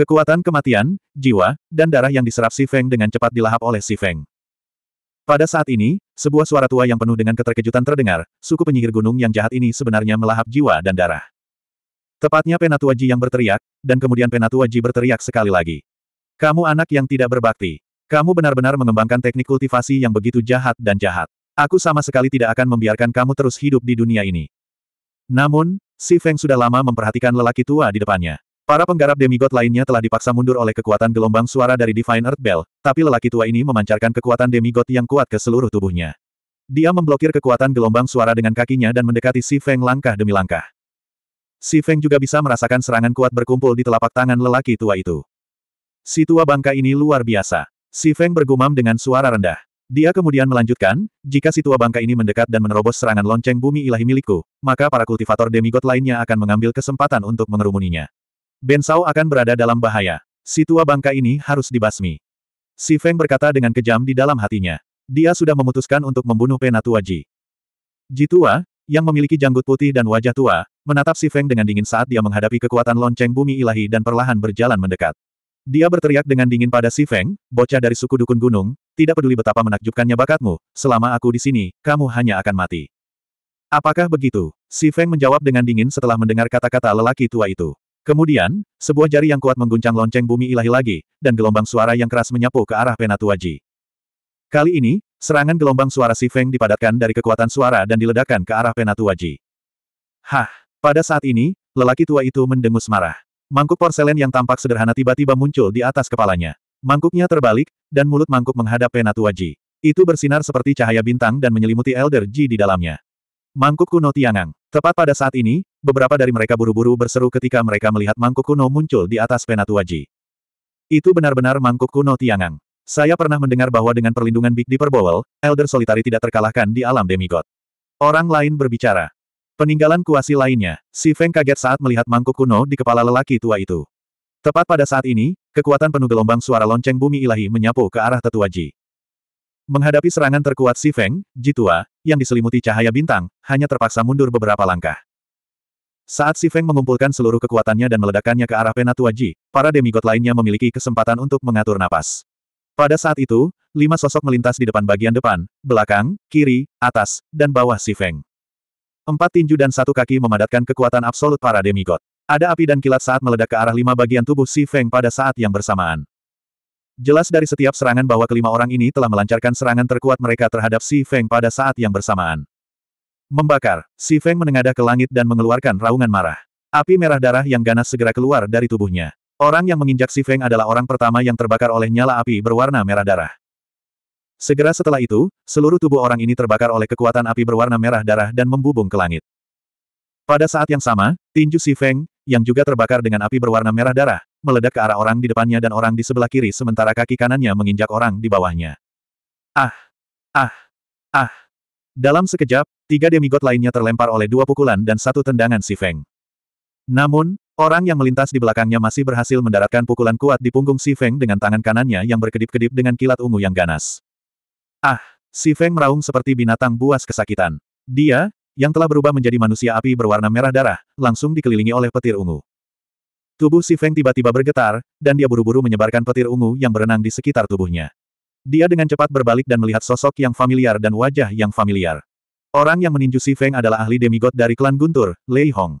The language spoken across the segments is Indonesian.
Kekuatan kematian, jiwa, dan darah yang diserap Si Feng dengan cepat dilahap oleh Si Feng. Pada saat ini, sebuah suara tua yang penuh dengan keterkejutan terdengar, suku penyihir gunung yang jahat ini sebenarnya melahap jiwa dan darah. Tepatnya Penatua Ji yang berteriak, dan kemudian Penatua Ji berteriak sekali lagi. Kamu anak yang tidak berbakti. Kamu benar-benar mengembangkan teknik kultivasi yang begitu jahat dan jahat. Aku sama sekali tidak akan membiarkan kamu terus hidup di dunia ini. Namun, Si Feng sudah lama memperhatikan lelaki tua di depannya. Para penggarap demigod lainnya telah dipaksa mundur oleh kekuatan gelombang suara dari Divine Earth Bell, tapi lelaki tua ini memancarkan kekuatan demigod yang kuat ke seluruh tubuhnya. Dia memblokir kekuatan gelombang suara dengan kakinya dan mendekati Si Feng langkah demi langkah. Si Feng juga bisa merasakan serangan kuat berkumpul di telapak tangan lelaki tua itu. Si tua bangka ini luar biasa. Si Feng bergumam dengan suara rendah. Dia kemudian melanjutkan, jika si tua bangka ini mendekat dan menerobos serangan lonceng bumi ilahi milikku, maka para kultivator demigod lainnya akan mengambil kesempatan untuk mengerumuninya. Bensau akan berada dalam bahaya. Situa bangka ini harus dibasmi. Si Feng berkata dengan kejam di dalam hatinya. Dia sudah memutuskan untuk membunuh penatua Ji. Ji tua, yang memiliki janggut putih dan wajah tua, menatap si Feng dengan dingin saat dia menghadapi kekuatan lonceng bumi ilahi dan perlahan berjalan mendekat. Dia berteriak dengan dingin pada si Feng, bocah dari suku dukun gunung, tidak peduli betapa menakjubkannya bakatmu, selama aku di sini, kamu hanya akan mati. Apakah begitu? Si Feng menjawab dengan dingin setelah mendengar kata-kata lelaki tua itu. Kemudian, sebuah jari yang kuat mengguncang lonceng bumi ilahi lagi, dan gelombang suara yang keras menyapu ke arah Penatuaji. Kali ini, serangan gelombang suara Si Feng dipadatkan dari kekuatan suara dan diledakkan ke arah Penatuaji. Hah! Pada saat ini, lelaki tua itu mendengus marah. Mangkuk porselen yang tampak sederhana tiba-tiba muncul di atas kepalanya. Mangkuknya terbalik, dan mulut mangkuk menghadap Penatuaji. Itu bersinar seperti cahaya bintang dan menyelimuti Elder Ji di dalamnya. Mangkuk kuno Tiangang. Tepat pada saat ini, Beberapa dari mereka buru-buru berseru ketika mereka melihat mangkuk kuno muncul di atas penatua Ji. Itu benar-benar mangkuk kuno Tiangang. Saya pernah mendengar bahwa dengan perlindungan Big Dipper Bowl, Elder solitari tidak terkalahkan di alam demigod. Orang lain berbicara. Peninggalan kuasi lainnya, si Feng kaget saat melihat mangkuk kuno di kepala lelaki tua itu. Tepat pada saat ini, kekuatan penuh gelombang suara lonceng bumi ilahi menyapu ke arah tetua Ji. Menghadapi serangan terkuat si Feng, Ji tua, yang diselimuti cahaya bintang, hanya terpaksa mundur beberapa langkah. Saat Si Feng mengumpulkan seluruh kekuatannya dan meledakkannya ke arah penatua Ji, para demigod lainnya memiliki kesempatan untuk mengatur napas. Pada saat itu, lima sosok melintas di depan bagian depan, belakang, kiri, atas, dan bawah Si Feng. Empat tinju dan satu kaki memadatkan kekuatan absolut para demigod. Ada api dan kilat saat meledak ke arah lima bagian tubuh Si Feng pada saat yang bersamaan. Jelas dari setiap serangan bahwa kelima orang ini telah melancarkan serangan terkuat mereka terhadap Si Feng pada saat yang bersamaan. Membakar, Si Feng menengadah ke langit dan mengeluarkan raungan marah. Api merah darah yang ganas segera keluar dari tubuhnya. Orang yang menginjak Si Feng adalah orang pertama yang terbakar oleh nyala api berwarna merah darah. Segera setelah itu, seluruh tubuh orang ini terbakar oleh kekuatan api berwarna merah darah dan membubung ke langit. Pada saat yang sama, tinju Si Feng, yang juga terbakar dengan api berwarna merah darah, meledak ke arah orang di depannya dan orang di sebelah kiri sementara kaki kanannya menginjak orang di bawahnya. Ah! Ah! Ah! Dalam sekejap, tiga demigod lainnya terlempar oleh dua pukulan dan satu tendangan si Feng. Namun, orang yang melintas di belakangnya masih berhasil mendaratkan pukulan kuat di punggung si Feng dengan tangan kanannya yang berkedip-kedip dengan kilat ungu yang ganas. Ah, si Feng meraung seperti binatang buas kesakitan. Dia, yang telah berubah menjadi manusia api berwarna merah darah, langsung dikelilingi oleh petir ungu. Tubuh si Feng tiba-tiba bergetar, dan dia buru-buru menyebarkan petir ungu yang berenang di sekitar tubuhnya. Dia dengan cepat berbalik dan melihat sosok yang familiar dan wajah yang familiar. Orang yang meninju Si Feng adalah ahli demigod dari klan Guntur, Lei Hong.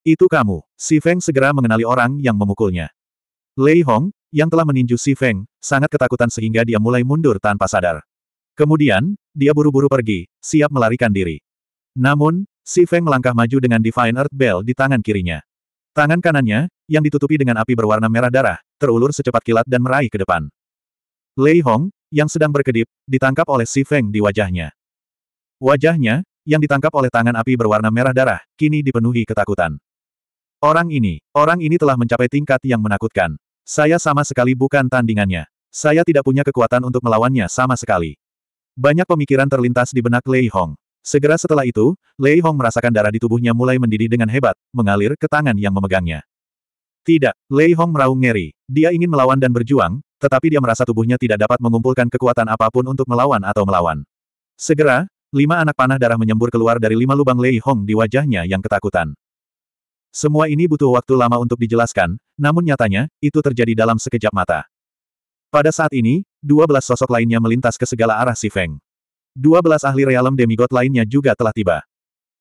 Itu kamu. Si Feng segera mengenali orang yang memukulnya. Lei Hong, yang telah meninju Si Feng, sangat ketakutan sehingga dia mulai mundur tanpa sadar. Kemudian, dia buru-buru pergi, siap melarikan diri. Namun, Si Feng melangkah maju dengan Divine Earth Bell di tangan kirinya. Tangan kanannya, yang ditutupi dengan api berwarna merah darah, terulur secepat kilat dan meraih ke depan. Lei Hong, yang sedang berkedip, ditangkap oleh Si Feng di wajahnya. Wajahnya, yang ditangkap oleh tangan api berwarna merah darah, kini dipenuhi ketakutan. Orang ini, orang ini telah mencapai tingkat yang menakutkan. Saya sama sekali bukan tandingannya. Saya tidak punya kekuatan untuk melawannya sama sekali. Banyak pemikiran terlintas di benak Lei Hong. Segera setelah itu, Lei Hong merasakan darah di tubuhnya mulai mendidih dengan hebat, mengalir ke tangan yang memegangnya. Tidak, Lei Hong meraung ngeri. Dia ingin melawan dan berjuang, tetapi dia merasa tubuhnya tidak dapat mengumpulkan kekuatan apapun untuk melawan atau melawan. Segera, lima anak panah darah menyembur keluar dari lima lubang Lei Hong di wajahnya yang ketakutan. Semua ini butuh waktu lama untuk dijelaskan, namun nyatanya, itu terjadi dalam sekejap mata. Pada saat ini, dua belas sosok lainnya melintas ke segala arah si Feng. Dua belas ahli realem demigod lainnya juga telah tiba.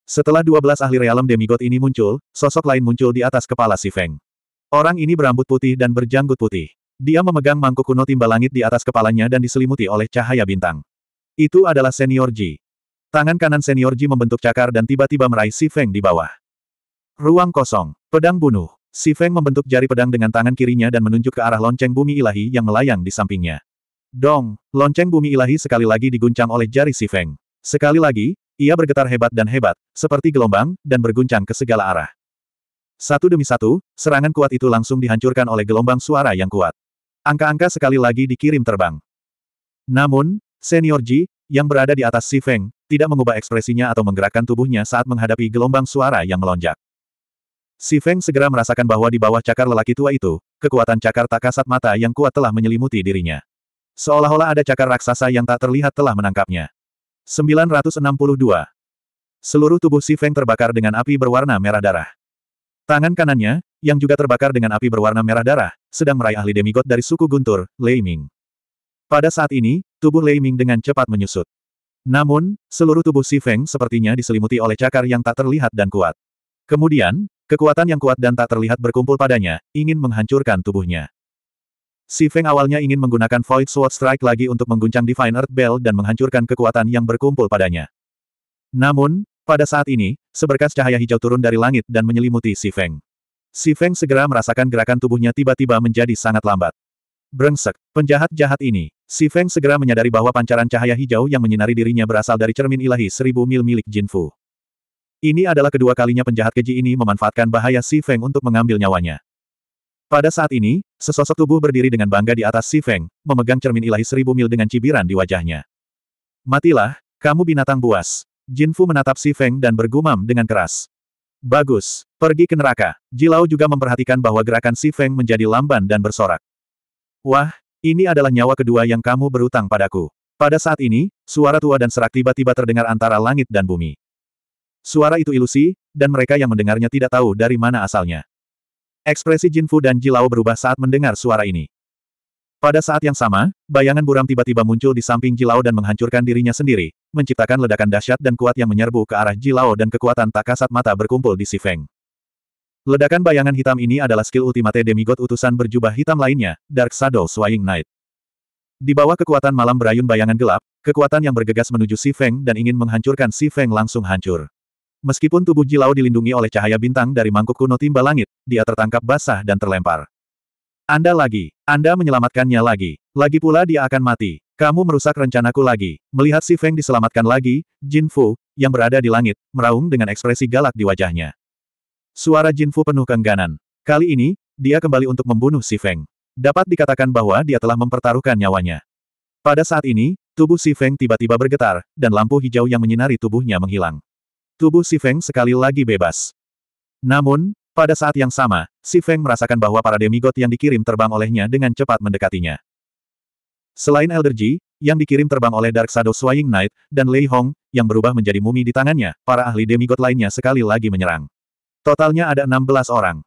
Setelah dua belas ahli realem demigod ini muncul, sosok lain muncul di atas kepala si Feng. Orang ini berambut putih dan berjanggut putih. Dia memegang mangkuk kuno timba langit di atas kepalanya dan diselimuti oleh cahaya bintang. Itu adalah Senior Ji. Tangan kanan Senior Ji membentuk cakar dan tiba-tiba meraih Si Feng di bawah. Ruang kosong. Pedang bunuh. Si Feng membentuk jari pedang dengan tangan kirinya dan menunjuk ke arah lonceng bumi ilahi yang melayang di sampingnya. Dong, lonceng bumi ilahi sekali lagi diguncang oleh jari Si Feng. Sekali lagi, ia bergetar hebat dan hebat, seperti gelombang, dan berguncang ke segala arah. Satu demi satu, serangan kuat itu langsung dihancurkan oleh gelombang suara yang kuat. Angka-angka sekali lagi dikirim terbang. Namun, senior Ji, yang berada di atas Si Feng, tidak mengubah ekspresinya atau menggerakkan tubuhnya saat menghadapi gelombang suara yang melonjak. Si Feng segera merasakan bahwa di bawah cakar lelaki tua itu, kekuatan cakar tak kasat mata yang kuat telah menyelimuti dirinya. Seolah-olah ada cakar raksasa yang tak terlihat telah menangkapnya. 962. Seluruh tubuh Si Feng terbakar dengan api berwarna merah darah. Tangan kanannya, yang juga terbakar dengan api berwarna merah darah, sedang meraih ahli demigod dari suku Guntur, Lei Ming. Pada saat ini, tubuh Lei Ming dengan cepat menyusut. Namun, seluruh tubuh Si Feng sepertinya diselimuti oleh cakar yang tak terlihat dan kuat. Kemudian, kekuatan yang kuat dan tak terlihat berkumpul padanya, ingin menghancurkan tubuhnya. Si Feng awalnya ingin menggunakan Void Sword Strike lagi untuk mengguncang Divine Earth Bell dan menghancurkan kekuatan yang berkumpul padanya. Namun, pada saat ini, seberkas cahaya hijau turun dari langit dan menyelimuti Si Feng. Si Feng segera merasakan gerakan tubuhnya tiba-tiba menjadi sangat lambat. Brengsek, penjahat jahat ini. Si Feng segera menyadari bahwa pancaran cahaya hijau yang menyinari dirinya berasal dari cermin ilahi seribu mil milik Jin Fu. Ini adalah kedua kalinya penjahat keji ini memanfaatkan bahaya Si Feng untuk mengambil nyawanya. Pada saat ini, sesosok tubuh berdiri dengan bangga di atas Si Feng, memegang cermin ilahi seribu mil dengan cibiran di wajahnya. Matilah, kamu binatang buas. Jin Fu menatap Si Feng dan bergumam dengan keras. Bagus, pergi ke neraka. Jilau juga memperhatikan bahwa gerakan Si Feng menjadi lamban dan bersorak. Wah, ini adalah nyawa kedua yang kamu berutang padaku. Pada saat ini, suara tua dan serak tiba-tiba terdengar antara langit dan bumi. Suara itu ilusi, dan mereka yang mendengarnya tidak tahu dari mana asalnya. Ekspresi Jin Fu dan Jilau berubah saat mendengar suara ini. Pada saat yang sama, bayangan buram tiba-tiba muncul di samping Jilao dan menghancurkan dirinya sendiri, menciptakan ledakan dahsyat dan kuat yang menyerbu ke arah Jilao dan kekuatan tak kasat mata berkumpul di Sifeng. Ledakan bayangan hitam ini adalah skill ultimate demigod utusan berjubah hitam lainnya, Dark Shadow Swaying Knight. Di bawah kekuatan malam berayun bayangan gelap, kekuatan yang bergegas menuju Si Feng dan ingin menghancurkan Si Feng langsung hancur. Meskipun tubuh Jilao dilindungi oleh cahaya bintang dari mangkuk kuno timba langit, dia tertangkap basah dan terlempar. Anda lagi. Anda menyelamatkannya lagi. Lagi pula dia akan mati. Kamu merusak rencanaku lagi. Melihat si Feng diselamatkan lagi, Jin Fu, yang berada di langit, meraung dengan ekspresi galak di wajahnya. Suara Jin Fu penuh kengganan. Kali ini, dia kembali untuk membunuh si Feng. Dapat dikatakan bahwa dia telah mempertaruhkan nyawanya. Pada saat ini, tubuh si Feng tiba-tiba bergetar, dan lampu hijau yang menyinari tubuhnya menghilang. Tubuh si Feng sekali lagi bebas. Namun, pada saat yang sama, Si Feng merasakan bahwa para demigod yang dikirim terbang olehnya dengan cepat mendekatinya. Selain Elder Ji, yang dikirim terbang oleh Dark Shadow Swaying Knight, dan Lei Hong, yang berubah menjadi mumi di tangannya, para ahli demigod lainnya sekali lagi menyerang. Totalnya ada 16 orang.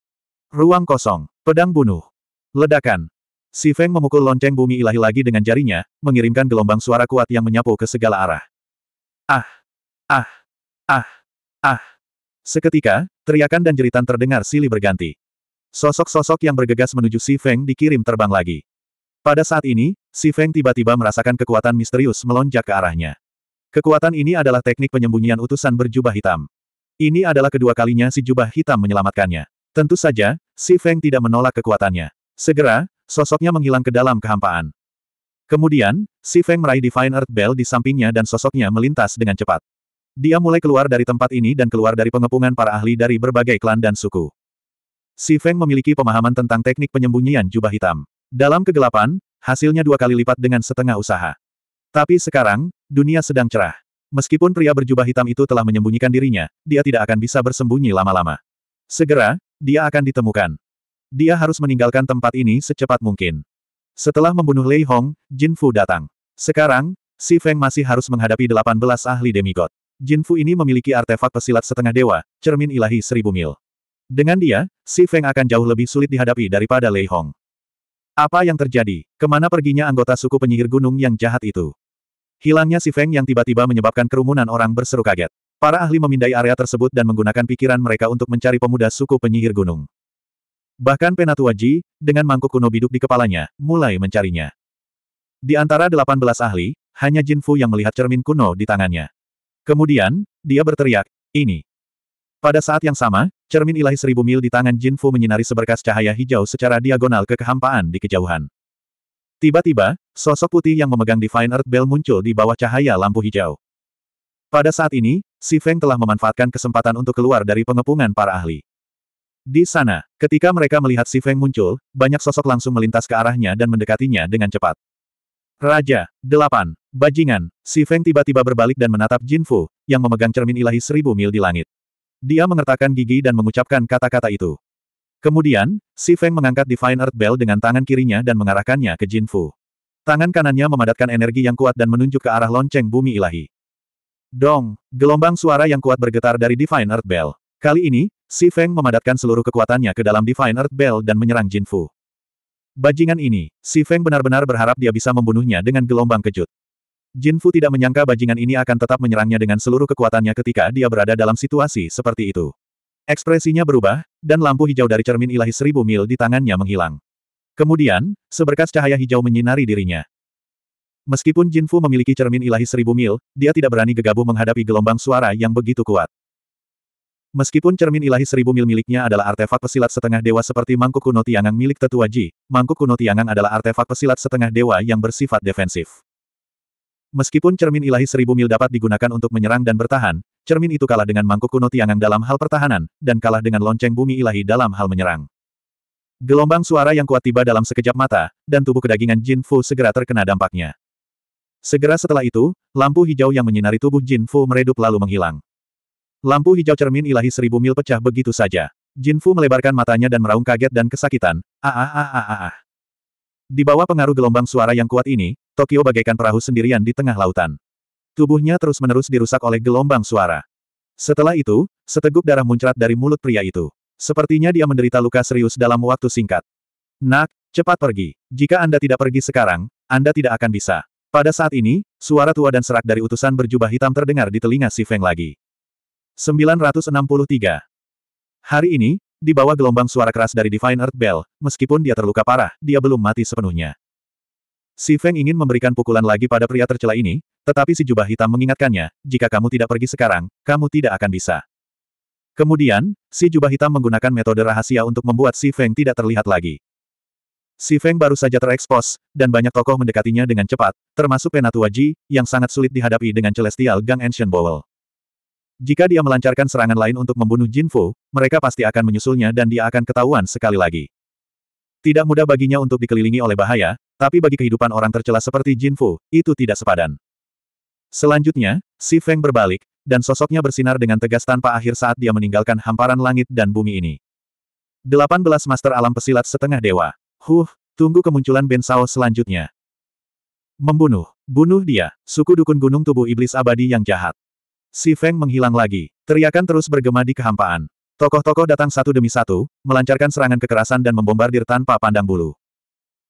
Ruang kosong, pedang bunuh, ledakan. Si Feng memukul lonceng bumi ilahi lagi dengan jarinya, mengirimkan gelombang suara kuat yang menyapu ke segala arah. Ah! Ah! Ah! Ah! Seketika, Teriakan dan jeritan terdengar silih berganti. Sosok-sosok yang bergegas menuju Si Feng dikirim terbang lagi. Pada saat ini, Si Feng tiba-tiba merasakan kekuatan misterius melonjak ke arahnya. Kekuatan ini adalah teknik penyembunyian utusan berjubah hitam. Ini adalah kedua kalinya si jubah hitam menyelamatkannya. Tentu saja, Si Feng tidak menolak kekuatannya. Segera, sosoknya menghilang ke dalam kehampaan. Kemudian, Si Feng meraih Divine Earth Bell di sampingnya dan sosoknya melintas dengan cepat. Dia mulai keluar dari tempat ini dan keluar dari pengepungan para ahli dari berbagai klan dan suku. Si Feng memiliki pemahaman tentang teknik penyembunyian jubah hitam. Dalam kegelapan, hasilnya dua kali lipat dengan setengah usaha. Tapi sekarang, dunia sedang cerah. Meskipun pria berjubah hitam itu telah menyembunyikan dirinya, dia tidak akan bisa bersembunyi lama-lama. Segera, dia akan ditemukan. Dia harus meninggalkan tempat ini secepat mungkin. Setelah membunuh Lei Hong, Jin Fu datang. Sekarang, Si Feng masih harus menghadapi 18 ahli demigod. Jin Fu ini memiliki artefak pesilat setengah dewa, cermin ilahi seribu mil. Dengan dia, Si Feng akan jauh lebih sulit dihadapi daripada Lei Hong. Apa yang terjadi? Kemana perginya anggota suku penyihir gunung yang jahat itu? Hilangnya Si Feng yang tiba-tiba menyebabkan kerumunan orang berseru kaget. Para ahli memindai area tersebut dan menggunakan pikiran mereka untuk mencari pemuda suku penyihir gunung. Bahkan Penatua Ji, dengan mangkuk kuno biduk di kepalanya, mulai mencarinya. Di antara 18 ahli, hanya Jin Fu yang melihat cermin kuno di tangannya. Kemudian, dia berteriak, ini. Pada saat yang sama, cermin ilahi seribu mil di tangan Jin Fu menyinari seberkas cahaya hijau secara diagonal ke kehampaan di kejauhan. Tiba-tiba, sosok putih yang memegang Divine Earth Bell muncul di bawah cahaya lampu hijau. Pada saat ini, Si Feng telah memanfaatkan kesempatan untuk keluar dari pengepungan para ahli. Di sana, ketika mereka melihat Si Feng muncul, banyak sosok langsung melintas ke arahnya dan mendekatinya dengan cepat. Raja, delapan. Bajingan, si Feng tiba-tiba berbalik dan menatap Jin Fu, yang memegang cermin ilahi seribu mil di langit. Dia mengertakkan gigi dan mengucapkan kata-kata itu. Kemudian, si Feng mengangkat Divine Earth Bell dengan tangan kirinya dan mengarahkannya ke Jin Fu. Tangan kanannya memadatkan energi yang kuat dan menunjuk ke arah lonceng bumi ilahi. Dong, gelombang suara yang kuat bergetar dari Divine Earth Bell. Kali ini, si Feng memadatkan seluruh kekuatannya ke dalam Divine Earth Bell dan menyerang Jin Fu. Bajingan ini, si Feng benar-benar berharap dia bisa membunuhnya dengan gelombang kejut. Jin Fu tidak menyangka bajingan ini akan tetap menyerangnya dengan seluruh kekuatannya ketika dia berada dalam situasi seperti itu. Ekspresinya berubah, dan lampu hijau dari cermin ilahi seribu mil di tangannya menghilang. Kemudian, seberkas cahaya hijau menyinari dirinya. Meskipun Jin Fu memiliki cermin ilahi seribu mil, dia tidak berani gegabah menghadapi gelombang suara yang begitu kuat. Meskipun cermin ilahi seribu mil miliknya adalah artefak pesilat setengah dewa seperti mangkuk kuno Tiangang milik tetua Ji, mangkuk kuno Tiangang adalah artefak pesilat setengah dewa yang bersifat defensif. Meskipun cermin ilahi seribu mil dapat digunakan untuk menyerang dan bertahan, cermin itu kalah dengan mangkuk kuno Tiangang dalam hal pertahanan, dan kalah dengan lonceng bumi ilahi dalam hal menyerang. Gelombang suara yang kuat tiba dalam sekejap mata, dan tubuh kedagingan Jin Fu segera terkena dampaknya. Segera setelah itu, lampu hijau yang menyinari tubuh Jin Fu meredup lalu menghilang. Lampu hijau cermin ilahi seribu mil pecah begitu saja. Jin Fu melebarkan matanya dan meraung kaget dan kesakitan. Ah ah ah ah ah. ah. Di bawah pengaruh gelombang suara yang kuat ini, Tokyo bagaikan perahu sendirian di tengah lautan. Tubuhnya terus-menerus dirusak oleh gelombang suara. Setelah itu, seteguk darah muncrat dari mulut pria itu. Sepertinya dia menderita luka serius dalam waktu singkat. Nak, cepat pergi. Jika Anda tidak pergi sekarang, Anda tidak akan bisa. Pada saat ini, suara tua dan serak dari utusan berjubah hitam terdengar di telinga si Feng lagi. 963. Hari ini, di bawah gelombang suara keras dari Divine Earth Bell, meskipun dia terluka parah, dia belum mati sepenuhnya. Si Feng ingin memberikan pukulan lagi pada pria tercela ini, tetapi si jubah hitam mengingatkannya, jika kamu tidak pergi sekarang, kamu tidak akan bisa. Kemudian, si jubah hitam menggunakan metode rahasia untuk membuat si Feng tidak terlihat lagi. Si Feng baru saja terekspos, dan banyak tokoh mendekatinya dengan cepat, termasuk Penatua Ji, yang sangat sulit dihadapi dengan Celestial Gang Ancient Bowl. Jika dia melancarkan serangan lain untuk membunuh Jin Fu, mereka pasti akan menyusulnya dan dia akan ketahuan sekali lagi. Tidak mudah baginya untuk dikelilingi oleh bahaya, tapi bagi kehidupan orang tercela seperti Jin Fu, itu tidak sepadan. Selanjutnya, Si Feng berbalik, dan sosoknya bersinar dengan tegas tanpa akhir saat dia meninggalkan hamparan langit dan bumi ini. 18 Master Alam Pesilat Setengah Dewa. Huh, tunggu kemunculan Ben Sao selanjutnya. Membunuh. Bunuh dia, suku dukun gunung tubuh iblis abadi yang jahat. Si Feng menghilang lagi. Teriakan terus bergema di kehampaan. Tokoh-tokoh datang satu demi satu, melancarkan serangan kekerasan dan membombardir tanpa pandang bulu.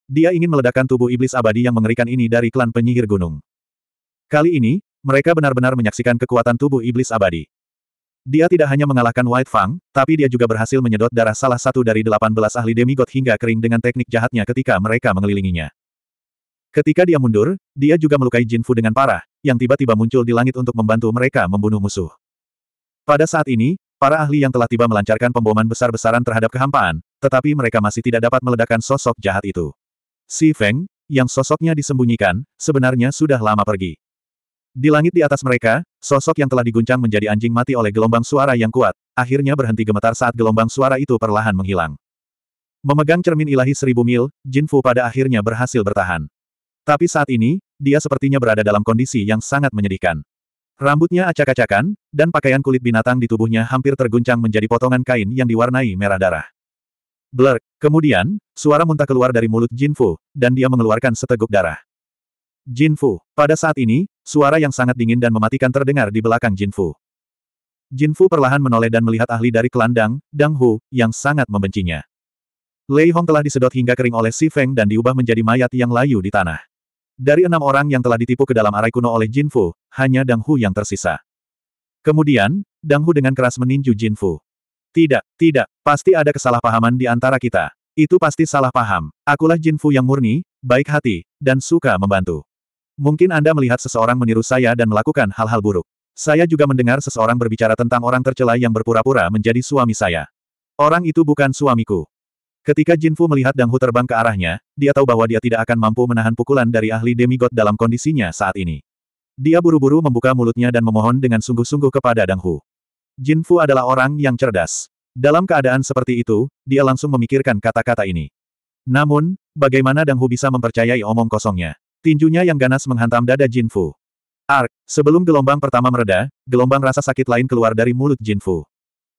Dia ingin meledakkan tubuh iblis abadi yang mengerikan ini dari klan penyihir gunung. Kali ini, mereka benar-benar menyaksikan kekuatan tubuh iblis abadi. Dia tidak hanya mengalahkan White Fang, tapi dia juga berhasil menyedot darah salah satu dari delapan belas ahli demigod hingga kering dengan teknik jahatnya ketika mereka mengelilinginya. Ketika dia mundur, dia juga melukai Jin Fu dengan parah, yang tiba-tiba muncul di langit untuk membantu mereka membunuh musuh. Pada saat ini, para ahli yang telah tiba melancarkan pemboman besar-besaran terhadap kehampaan, tetapi mereka masih tidak dapat meledakkan sosok jahat itu. Si Feng, yang sosoknya disembunyikan, sebenarnya sudah lama pergi. Di langit di atas mereka, sosok yang telah diguncang menjadi anjing mati oleh gelombang suara yang kuat, akhirnya berhenti gemetar saat gelombang suara itu perlahan menghilang. Memegang cermin ilahi seribu mil, Jin Fu pada akhirnya berhasil bertahan. Tapi saat ini, dia sepertinya berada dalam kondisi yang sangat menyedihkan. Rambutnya acak-acakan, dan pakaian kulit binatang di tubuhnya hampir terguncang menjadi potongan kain yang diwarnai merah darah. Blerk, kemudian, suara muntah keluar dari mulut Jin Fu, dan dia mengeluarkan seteguk darah. Jin Fu, pada saat ini, suara yang sangat dingin dan mematikan terdengar di belakang Jin Fu. Jin Fu perlahan menoleh dan melihat ahli dari klan Dang, Dang Hu, yang sangat membencinya. Lei Hong telah disedot hingga kering oleh Si Feng dan diubah menjadi mayat yang layu di tanah. Dari enam orang yang telah ditipu ke dalam arai kuno oleh Jin Fu, hanya Dang Hu yang tersisa. Kemudian, Dang Hu dengan keras meninju Jin Fu. Tidak, tidak, pasti ada kesalahpahaman di antara kita. Itu pasti salah paham. Akulah Jin Fu yang murni, baik hati, dan suka membantu. Mungkin Anda melihat seseorang meniru saya dan melakukan hal-hal buruk. Saya juga mendengar seseorang berbicara tentang orang tercela yang berpura-pura menjadi suami saya. Orang itu bukan suamiku. Ketika Jin Fu melihat Dang Hu terbang ke arahnya, dia tahu bahwa dia tidak akan mampu menahan pukulan dari ahli demigod dalam kondisinya saat ini. Dia buru-buru membuka mulutnya dan memohon dengan sungguh-sungguh kepada Dang Hu. Jin Fu adalah orang yang cerdas. Dalam keadaan seperti itu, dia langsung memikirkan kata-kata ini. Namun, bagaimana Dang Hu bisa mempercayai omong kosongnya? Tinjunya yang ganas menghantam dada Jin Fu. Ark, sebelum gelombang pertama mereda, gelombang rasa sakit lain keluar dari mulut Jin Fu.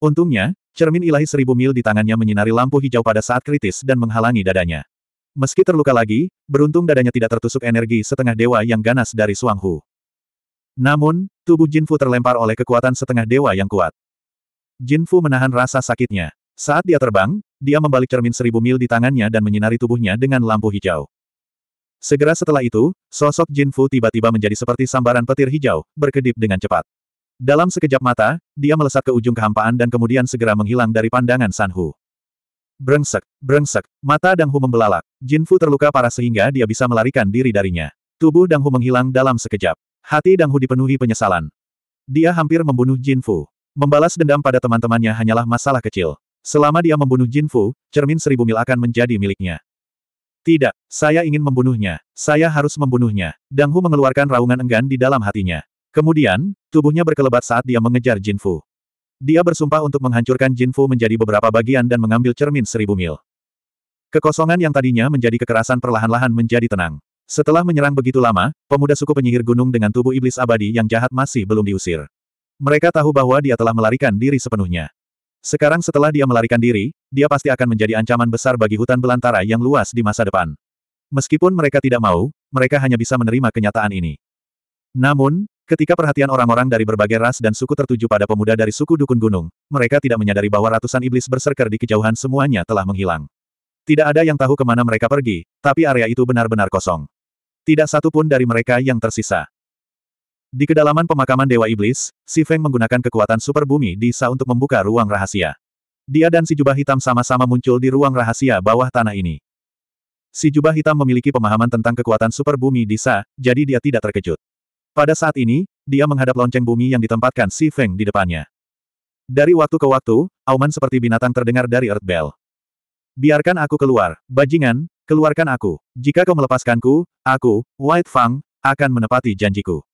Untungnya, Cermin ilahi seribu mil di tangannya menyinari lampu hijau pada saat kritis dan menghalangi dadanya. Meski terluka lagi, beruntung dadanya tidak tertusuk energi setengah dewa yang ganas dari Suang Hu. Namun, tubuh Jin Fu terlempar oleh kekuatan setengah dewa yang kuat. Jin Fu menahan rasa sakitnya. Saat dia terbang, dia membalik cermin seribu mil di tangannya dan menyinari tubuhnya dengan lampu hijau. Segera setelah itu, sosok Jin Fu tiba-tiba menjadi seperti sambaran petir hijau, berkedip dengan cepat. Dalam sekejap mata, dia melesat ke ujung kehampaan dan kemudian segera menghilang dari pandangan Sanhu. Brengsek, brengsek, mata Danghu membelalak. Jin Fu terluka parah sehingga dia bisa melarikan diri darinya. Tubuh Danghu menghilang dalam sekejap. Hati Danghu dipenuhi penyesalan. Dia hampir membunuh Jin Fu. Membalas dendam pada teman-temannya hanyalah masalah kecil. Selama dia membunuh Jin Fu, cermin seribu mil akan menjadi miliknya. Tidak, saya ingin membunuhnya. Saya harus membunuhnya. Danghu mengeluarkan raungan enggan di dalam hatinya. Kemudian, tubuhnya berkelebat saat dia mengejar Jin Fu. Dia bersumpah untuk menghancurkan Jin Fu menjadi beberapa bagian dan mengambil cermin seribu mil. Kekosongan yang tadinya menjadi kekerasan perlahan-lahan menjadi tenang. Setelah menyerang begitu lama, pemuda suku penyihir gunung dengan tubuh iblis abadi yang jahat masih belum diusir. Mereka tahu bahwa dia telah melarikan diri sepenuhnya. Sekarang setelah dia melarikan diri, dia pasti akan menjadi ancaman besar bagi hutan belantara yang luas di masa depan. Meskipun mereka tidak mau, mereka hanya bisa menerima kenyataan ini. Namun, Ketika perhatian orang-orang dari berbagai ras dan suku tertuju pada pemuda dari suku Dukun Gunung, mereka tidak menyadari bahwa ratusan iblis berserker di kejauhan semuanya telah menghilang. Tidak ada yang tahu kemana mereka pergi, tapi area itu benar-benar kosong. Tidak satu pun dari mereka yang tersisa. Di kedalaman pemakaman Dewa Iblis, Si Feng menggunakan kekuatan super bumi di sa untuk membuka ruang rahasia. Dia dan si jubah hitam sama-sama muncul di ruang rahasia bawah tanah ini. Si jubah hitam memiliki pemahaman tentang kekuatan super bumi di sa, jadi dia tidak terkejut. Pada saat ini, dia menghadap lonceng bumi yang ditempatkan Si Feng di depannya. Dari waktu ke waktu, auman seperti binatang terdengar dari Earth Bell. Biarkan aku keluar, bajingan, keluarkan aku. Jika kau melepaskanku, aku, White Fang, akan menepati janjiku.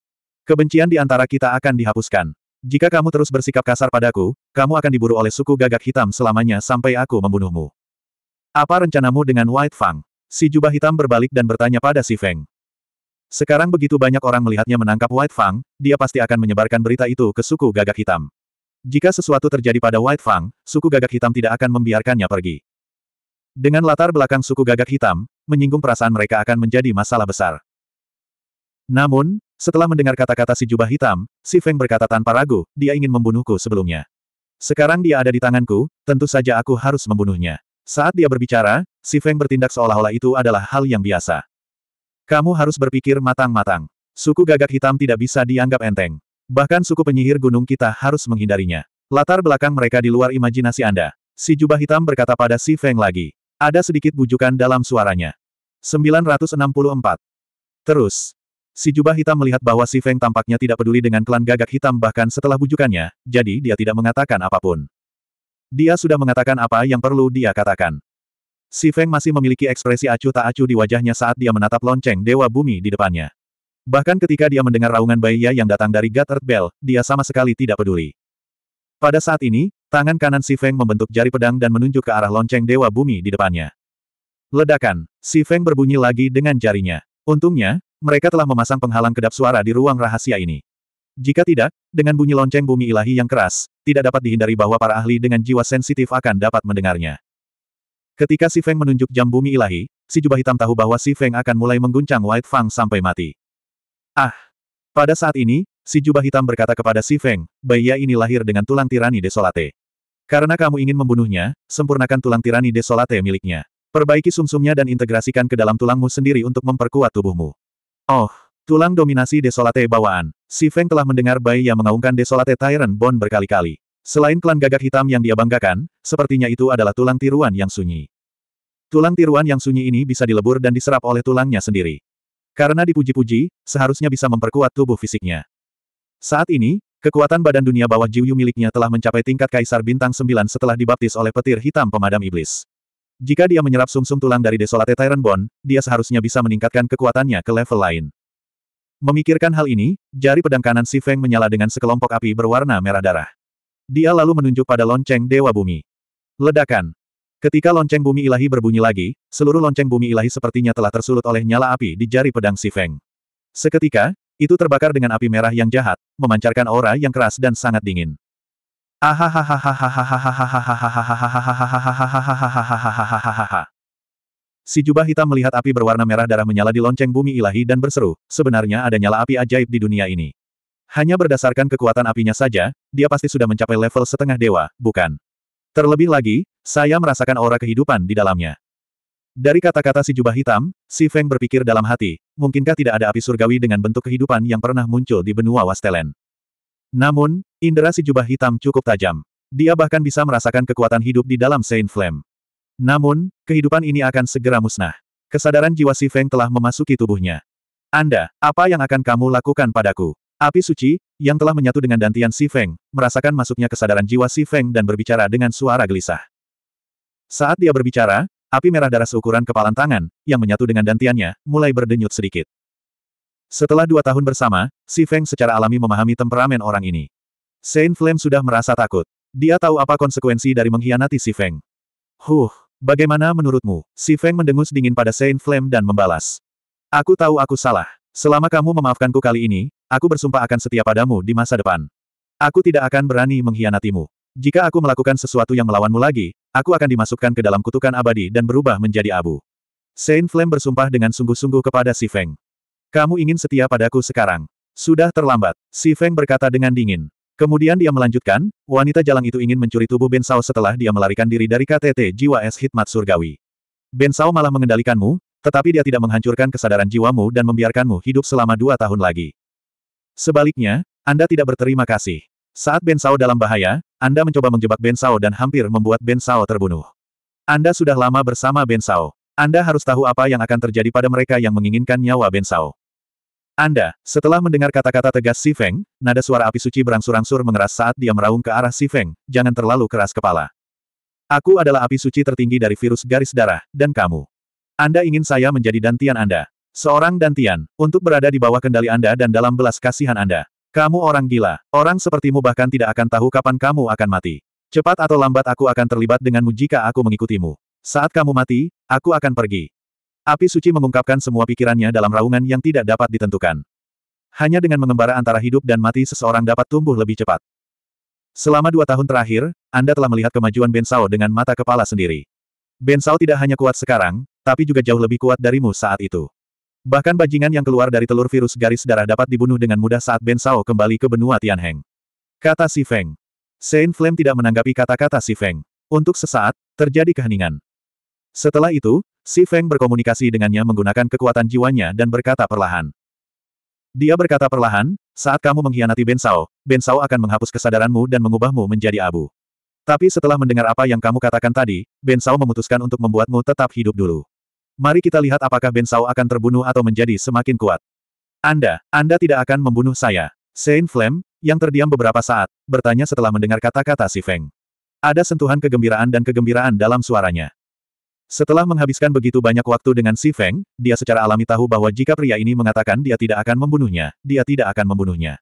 Kebencian di antara kita akan dihapuskan. Jika kamu terus bersikap kasar padaku, kamu akan diburu oleh suku gagak hitam selamanya sampai aku membunuhmu. Apa rencanamu dengan White Fang? Si jubah hitam berbalik dan bertanya pada Si Feng. Sekarang begitu banyak orang melihatnya menangkap White Fang, dia pasti akan menyebarkan berita itu ke suku gagak hitam. Jika sesuatu terjadi pada White Fang, suku gagak hitam tidak akan membiarkannya pergi. Dengan latar belakang suku gagak hitam, menyinggung perasaan mereka akan menjadi masalah besar. Namun, setelah mendengar kata-kata si jubah hitam, si Feng berkata tanpa ragu, dia ingin membunuhku sebelumnya. Sekarang dia ada di tanganku, tentu saja aku harus membunuhnya. Saat dia berbicara, si Feng bertindak seolah-olah itu adalah hal yang biasa. Kamu harus berpikir matang-matang. Suku gagak hitam tidak bisa dianggap enteng. Bahkan suku penyihir gunung kita harus menghindarinya. Latar belakang mereka di luar imajinasi Anda. Si jubah hitam berkata pada si Feng lagi. Ada sedikit bujukan dalam suaranya. 964. Terus. Si jubah hitam melihat bahwa si Feng tampaknya tidak peduli dengan klan gagak hitam bahkan setelah bujukannya, jadi dia tidak mengatakan apapun. Dia sudah mengatakan apa yang perlu dia katakan. Si Feng masih memiliki ekspresi acuh tak acuh di wajahnya saat dia menatap lonceng Dewa Bumi di depannya. Bahkan ketika dia mendengar raungan bayi yang datang dari God Earth Bell, dia sama sekali tidak peduli. Pada saat ini, tangan kanan Si Feng membentuk jari pedang dan menunjuk ke arah lonceng Dewa Bumi di depannya. Ledakan, Si Feng berbunyi lagi dengan jarinya. Untungnya, mereka telah memasang penghalang kedap suara di ruang rahasia ini. Jika tidak, dengan bunyi lonceng bumi ilahi yang keras, tidak dapat dihindari bahwa para ahli dengan jiwa sensitif akan dapat mendengarnya. Ketika Si Feng menunjuk jam bumi ilahi, si jubah hitam tahu bahwa Si Feng akan mulai mengguncang White Fang sampai mati. Ah! Pada saat ini, si jubah hitam berkata kepada Si Feng, Baiya ini lahir dengan tulang tirani desolate. Karena kamu ingin membunuhnya, sempurnakan tulang tirani desolate miliknya. Perbaiki sumsumnya dan integrasikan ke dalam tulangmu sendiri untuk memperkuat tubuhmu. Oh, tulang dominasi desolate bawaan. Si Feng telah mendengar yang mengaungkan desolate Tyrant Bond berkali-kali. Selain klan gagak hitam yang dia banggakan, sepertinya itu adalah tulang tiruan yang sunyi. Tulang tiruan yang sunyi ini bisa dilebur dan diserap oleh tulangnya sendiri. Karena dipuji-puji, seharusnya bisa memperkuat tubuh fisiknya. Saat ini, kekuatan badan dunia bawah Jiuyu miliknya telah mencapai tingkat kaisar bintang 9 setelah dibaptis oleh petir hitam pemadam iblis. Jika dia menyerap sumsum -sum tulang dari Desolate Tyrant Bond, dia seharusnya bisa meningkatkan kekuatannya ke level lain. Memikirkan hal ini, jari pedang kanan Si Feng menyala dengan sekelompok api berwarna merah darah. Dia lalu menunjuk pada lonceng Dewa Bumi. Ledakan. Ketika lonceng bumi ilahi berbunyi lagi, seluruh lonceng bumi ilahi sepertinya telah tersulut oleh nyala api di jari pedang si Feng. Seketika, itu terbakar dengan api merah yang jahat, memancarkan aura yang keras dan sangat dingin. Si jubah hitam melihat api berwarna merah darah menyala di lonceng bumi ilahi dan berseru, sebenarnya ada nyala api ajaib di dunia ini. Hanya berdasarkan kekuatan apinya saja, dia pasti sudah mencapai level setengah dewa, bukan? Terlebih lagi, saya merasakan aura kehidupan di dalamnya. Dari kata-kata si jubah hitam, si Feng berpikir dalam hati, mungkinkah tidak ada api surgawi dengan bentuk kehidupan yang pernah muncul di benua Wastelen. Namun, indera si jubah hitam cukup tajam. Dia bahkan bisa merasakan kekuatan hidup di dalam Saint Flame. Namun, kehidupan ini akan segera musnah. Kesadaran jiwa si Feng telah memasuki tubuhnya. Anda, apa yang akan kamu lakukan padaku? Api suci, yang telah menyatu dengan dantian Si Feng, merasakan masuknya kesadaran jiwa Si Feng dan berbicara dengan suara gelisah. Saat dia berbicara, api merah darah seukuran kepalan tangan, yang menyatu dengan dantiannya, mulai berdenyut sedikit. Setelah dua tahun bersama, Si Feng secara alami memahami temperamen orang ini. Saint Flame sudah merasa takut. Dia tahu apa konsekuensi dari mengkhianati Si Feng. Huh, bagaimana menurutmu? Si Feng mendengus dingin pada Saint Flame dan membalas. Aku tahu aku salah. Selama kamu memaafkanku kali ini, Aku bersumpah akan setia padamu di masa depan. Aku tidak akan berani mengkhianatimu. Jika aku melakukan sesuatu yang melawanmu lagi, aku akan dimasukkan ke dalam kutukan abadi dan berubah menjadi abu. Saint Flame bersumpah dengan sungguh-sungguh kepada Si Feng. Kamu ingin setia padaku sekarang. Sudah terlambat, Si Feng berkata dengan dingin. Kemudian dia melanjutkan, wanita jalang itu ingin mencuri tubuh Ben Sao setelah dia melarikan diri dari KTT Jiwa Es Hitmat Surgawi. Ben Sao malah mengendalikanmu, tetapi dia tidak menghancurkan kesadaran jiwamu dan membiarkanmu hidup selama dua tahun lagi. Sebaliknya, Anda tidak berterima kasih. Saat Ben Sao dalam bahaya, Anda mencoba menjebak Ben Sao dan hampir membuat Ben Sao terbunuh. Anda sudah lama bersama Ben Sao. Anda harus tahu apa yang akan terjadi pada mereka yang menginginkan nyawa Ben Sao. Anda, setelah mendengar kata-kata tegas Si Feng, nada suara api suci berangsur-angsur mengeras saat dia meraung ke arah Si Feng, jangan terlalu keras kepala. Aku adalah api suci tertinggi dari virus garis darah, dan kamu. Anda ingin saya menjadi dantian Anda. Seorang Dantian, untuk berada di bawah kendali Anda dan dalam belas kasihan Anda. Kamu orang gila. Orang sepertimu bahkan tidak akan tahu kapan kamu akan mati. Cepat atau lambat aku akan terlibat denganmu jika aku mengikutimu. Saat kamu mati, aku akan pergi. Api suci mengungkapkan semua pikirannya dalam raungan yang tidak dapat ditentukan. Hanya dengan mengembara antara hidup dan mati seseorang dapat tumbuh lebih cepat. Selama dua tahun terakhir, Anda telah melihat kemajuan Bensao dengan mata kepala sendiri. Bensao tidak hanya kuat sekarang, tapi juga jauh lebih kuat darimu saat itu. Bahkan bajingan yang keluar dari telur virus garis darah dapat dibunuh dengan mudah saat Ben Sao kembali ke benua Tianheng. Kata si Feng. Saint Flame tidak menanggapi kata-kata si Feng. Untuk sesaat, terjadi keheningan. Setelah itu, si Feng berkomunikasi dengannya menggunakan kekuatan jiwanya dan berkata perlahan. Dia berkata perlahan, saat kamu mengkhianati Ben Sao, Ben Sao akan menghapus kesadaranmu dan mengubahmu menjadi abu. Tapi setelah mendengar apa yang kamu katakan tadi, Ben Sao memutuskan untuk membuatmu tetap hidup dulu. Mari kita lihat apakah Ben Sao akan terbunuh atau menjadi semakin kuat. Anda, Anda tidak akan membunuh saya. Saint Flame, yang terdiam beberapa saat, bertanya setelah mendengar kata-kata si Feng. Ada sentuhan kegembiraan dan kegembiraan dalam suaranya. Setelah menghabiskan begitu banyak waktu dengan si Feng, dia secara alami tahu bahwa jika pria ini mengatakan dia tidak akan membunuhnya, dia tidak akan membunuhnya.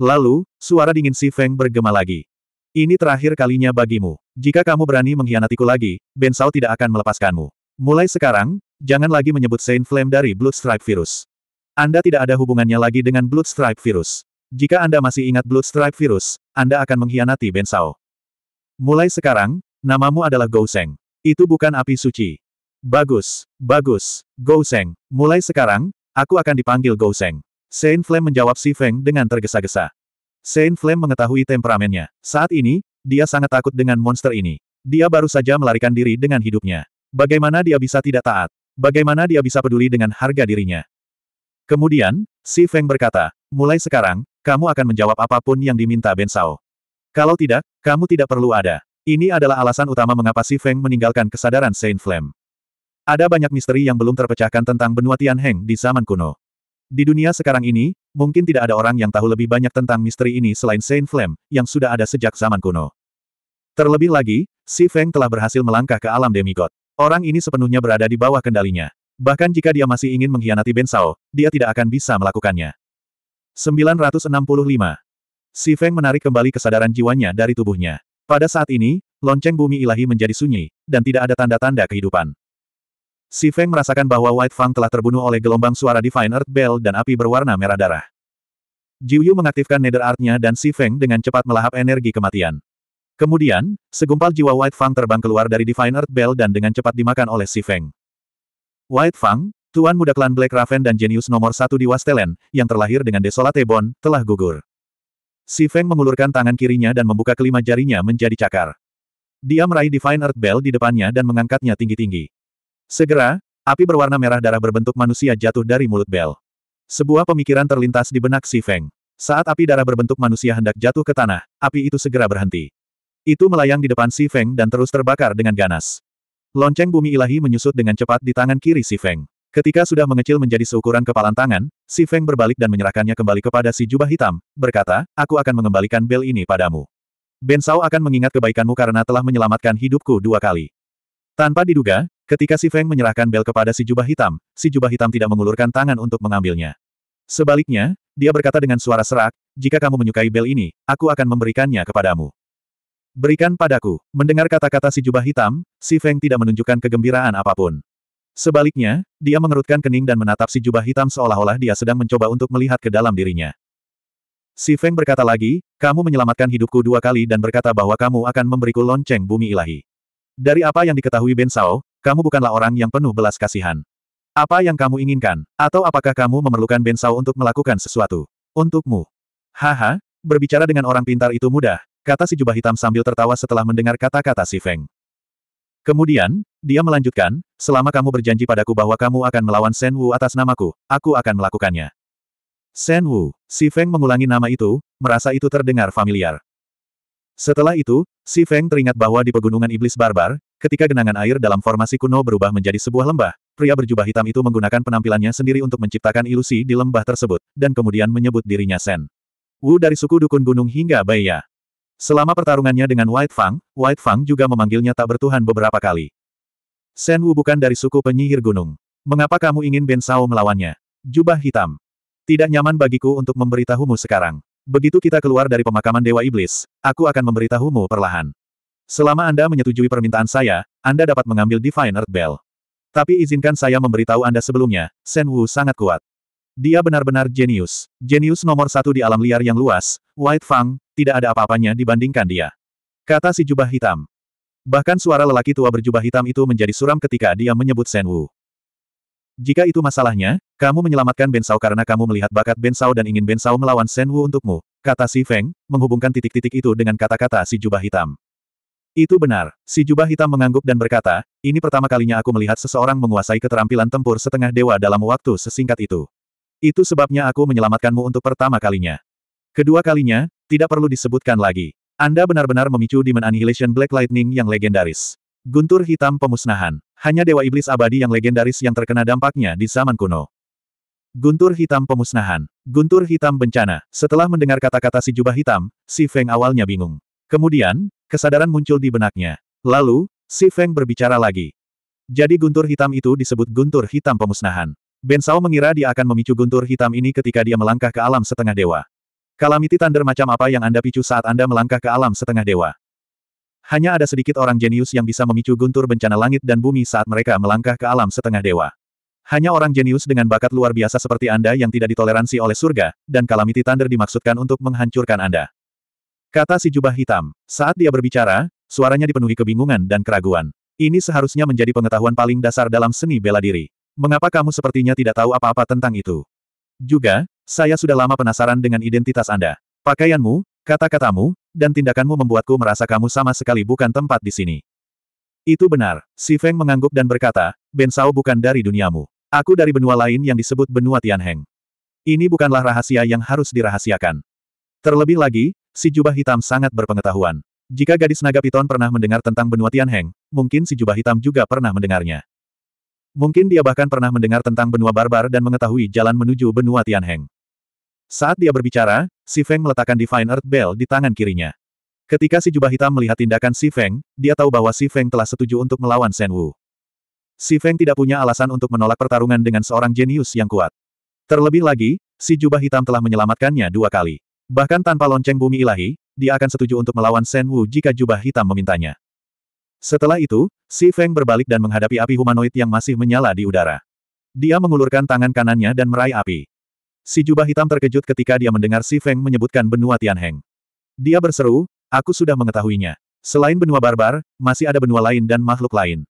Lalu, suara dingin si Feng bergema lagi. Ini terakhir kalinya bagimu. Jika kamu berani mengkhianatiku lagi, Ben Sao tidak akan melepaskanmu. Mulai sekarang, jangan lagi menyebut Saint Flame dari Blood Stripe Virus. Anda tidak ada hubungannya lagi dengan Blood Stripe Virus. Jika Anda masih ingat Blood Stripe Virus, Anda akan mengkhianati Bensao. Mulai sekarang, namamu adalah Gouseng. Itu bukan api suci. Bagus, bagus, Gouseng. Mulai sekarang, aku akan dipanggil Gouseng. Saint Flame menjawab Si Feng dengan tergesa-gesa. Saint Flame mengetahui temperamennya. Saat ini, dia sangat takut dengan monster ini. Dia baru saja melarikan diri dengan hidupnya. Bagaimana dia bisa tidak taat? Bagaimana dia bisa peduli dengan harga dirinya? Kemudian, Si Feng berkata, mulai sekarang, kamu akan menjawab apapun yang diminta Ben Sao. Kalau tidak, kamu tidak perlu ada. Ini adalah alasan utama mengapa Si Feng meninggalkan kesadaran Saint Flame. Ada banyak misteri yang belum terpecahkan tentang benua Tianheng di zaman kuno. Di dunia sekarang ini, mungkin tidak ada orang yang tahu lebih banyak tentang misteri ini selain Saint Flame, yang sudah ada sejak zaman kuno. Terlebih lagi, Si Feng telah berhasil melangkah ke alam demigod. Orang ini sepenuhnya berada di bawah kendalinya. Bahkan jika dia masih ingin mengkhianati Ben Sao, dia tidak akan bisa melakukannya. 965. Si Feng menarik kembali kesadaran jiwanya dari tubuhnya. Pada saat ini, lonceng bumi ilahi menjadi sunyi, dan tidak ada tanda-tanda kehidupan. Si Feng merasakan bahwa White Fang telah terbunuh oleh gelombang suara Divine Earth Bell dan api berwarna merah darah. Jiuyu mengaktifkan Nether Art-nya dan Si Feng dengan cepat melahap energi kematian. Kemudian, segumpal jiwa White Fang terbang keluar dari Divine Earth Bell dan dengan cepat dimakan oleh Si Feng. White Fang, tuan muda klan Black Raven dan jenius nomor satu di Wastelen, yang terlahir dengan Desolate Bon, telah gugur. Si Feng mengulurkan tangan kirinya dan membuka kelima jarinya menjadi cakar. Dia meraih Divine Earth Bell di depannya dan mengangkatnya tinggi-tinggi. Segera, api berwarna merah darah berbentuk manusia jatuh dari mulut Bell. Sebuah pemikiran terlintas di benak Si Feng. Saat api darah berbentuk manusia hendak jatuh ke tanah, api itu segera berhenti. Itu melayang di depan Si Feng dan terus terbakar dengan ganas. Lonceng bumi ilahi menyusut dengan cepat di tangan kiri Si Feng. Ketika sudah mengecil menjadi seukuran kepalan tangan, Si Feng berbalik dan menyerahkannya kembali kepada si jubah hitam, berkata, aku akan mengembalikan bel ini padamu. Ben Sao akan mengingat kebaikanmu karena telah menyelamatkan hidupku dua kali. Tanpa diduga, ketika Si Feng menyerahkan bel kepada si jubah hitam, si jubah hitam tidak mengulurkan tangan untuk mengambilnya. Sebaliknya, dia berkata dengan suara serak, jika kamu menyukai bel ini, aku akan memberikannya kepadamu. Berikan padaku. Mendengar kata-kata si jubah hitam, si Feng tidak menunjukkan kegembiraan apapun. Sebaliknya, dia mengerutkan kening dan menatap si jubah hitam seolah-olah dia sedang mencoba untuk melihat ke dalam dirinya. Si Feng berkata lagi, kamu menyelamatkan hidupku dua kali dan berkata bahwa kamu akan memberiku lonceng bumi ilahi. Dari apa yang diketahui Ben Sao, kamu bukanlah orang yang penuh belas kasihan. Apa yang kamu inginkan? Atau apakah kamu memerlukan Ben Sao untuk melakukan sesuatu? Untukmu. Haha, berbicara dengan orang pintar itu mudah, kata si jubah hitam sambil tertawa setelah mendengar kata-kata si Feng. Kemudian, dia melanjutkan, selama kamu berjanji padaku bahwa kamu akan melawan Shen Wu atas namaku, aku akan melakukannya. Shen Wu, si Feng mengulangi nama itu, merasa itu terdengar familiar. Setelah itu, si Feng teringat bahwa di pegunungan iblis barbar, ketika genangan air dalam formasi kuno berubah menjadi sebuah lembah, pria berjubah hitam itu menggunakan penampilannya sendiri untuk menciptakan ilusi di lembah tersebut, dan kemudian menyebut dirinya Shen Wu dari suku Dukun Gunung hingga Baiya. Selama pertarungannya dengan White Fang, White Fang juga memanggilnya tak bertuhan beberapa kali. Shen Wu bukan dari suku penyihir gunung. Mengapa kamu ingin Ben Sao melawannya? Jubah hitam. Tidak nyaman bagiku untuk memberitahumu sekarang. Begitu kita keluar dari pemakaman Dewa Iblis, aku akan memberitahumu perlahan. Selama Anda menyetujui permintaan saya, Anda dapat mengambil Divine Earth Bell. Tapi izinkan saya memberitahu Anda sebelumnya, Shen Wu sangat kuat. Dia benar-benar jenius. Jenius nomor satu di alam liar yang luas, White Fang, tidak ada apa-apanya dibandingkan dia. Kata si jubah hitam. Bahkan suara lelaki tua berjubah hitam itu menjadi suram ketika dia menyebut Shen Wu. Jika itu masalahnya, kamu menyelamatkan Bensau karena kamu melihat bakat Bensau dan ingin Bensau melawan Shen Wu untukmu, kata si Feng, menghubungkan titik-titik itu dengan kata-kata si jubah hitam. Itu benar, si jubah hitam mengangguk dan berkata, ini pertama kalinya aku melihat seseorang menguasai keterampilan tempur setengah dewa dalam waktu sesingkat itu. Itu sebabnya aku menyelamatkanmu untuk pertama kalinya. Kedua kalinya, tidak perlu disebutkan lagi. Anda benar-benar memicu Demon Annihilation Black Lightning yang legendaris. Guntur hitam pemusnahan. Hanya Dewa Iblis abadi yang legendaris yang terkena dampaknya di zaman kuno. Guntur hitam pemusnahan. Guntur hitam bencana. Setelah mendengar kata-kata si jubah hitam, si Feng awalnya bingung. Kemudian, kesadaran muncul di benaknya. Lalu, si Feng berbicara lagi. Jadi guntur hitam itu disebut guntur hitam pemusnahan. Ben Sao mengira dia akan memicu guntur hitam ini ketika dia melangkah ke alam setengah dewa. Kalamiti Thunder macam apa yang Anda picu saat Anda melangkah ke alam setengah dewa? Hanya ada sedikit orang jenius yang bisa memicu guntur bencana langit dan bumi saat mereka melangkah ke alam setengah dewa. Hanya orang jenius dengan bakat luar biasa seperti Anda yang tidak ditoleransi oleh surga, dan Kalamiti Thunder dimaksudkan untuk menghancurkan Anda. Kata si jubah hitam. Saat dia berbicara, suaranya dipenuhi kebingungan dan keraguan. Ini seharusnya menjadi pengetahuan paling dasar dalam seni bela diri. Mengapa kamu sepertinya tidak tahu apa-apa tentang itu? Juga, saya sudah lama penasaran dengan identitas Anda. Pakaianmu, kata-katamu, dan tindakanmu membuatku merasa kamu sama sekali bukan tempat di sini. Itu benar, Si Feng mengangguk dan berkata, Ben Bensao bukan dari duniamu. Aku dari benua lain yang disebut benua Tianheng. Ini bukanlah rahasia yang harus dirahasiakan. Terlebih lagi, si jubah hitam sangat berpengetahuan. Jika gadis naga piton pernah mendengar tentang benua Tianheng, mungkin si jubah hitam juga pernah mendengarnya. Mungkin dia bahkan pernah mendengar tentang benua barbar dan mengetahui jalan menuju benua Tianheng. Saat dia berbicara, Si Feng meletakkan Divine Earth Bell di tangan kirinya. Ketika si jubah hitam melihat tindakan Si Feng, dia tahu bahwa Si Feng telah setuju untuk melawan Shen Wu. Si Feng tidak punya alasan untuk menolak pertarungan dengan seorang jenius yang kuat. Terlebih lagi, si jubah hitam telah menyelamatkannya dua kali. Bahkan tanpa lonceng bumi ilahi, dia akan setuju untuk melawan Shen Wu jika jubah hitam memintanya. Setelah itu, Si Feng berbalik dan menghadapi api humanoid yang masih menyala di udara. Dia mengulurkan tangan kanannya dan meraih api. Si jubah hitam terkejut ketika dia mendengar Si Feng menyebutkan benua Tianheng. Dia berseru, aku sudah mengetahuinya. Selain benua barbar, masih ada benua lain dan makhluk lain.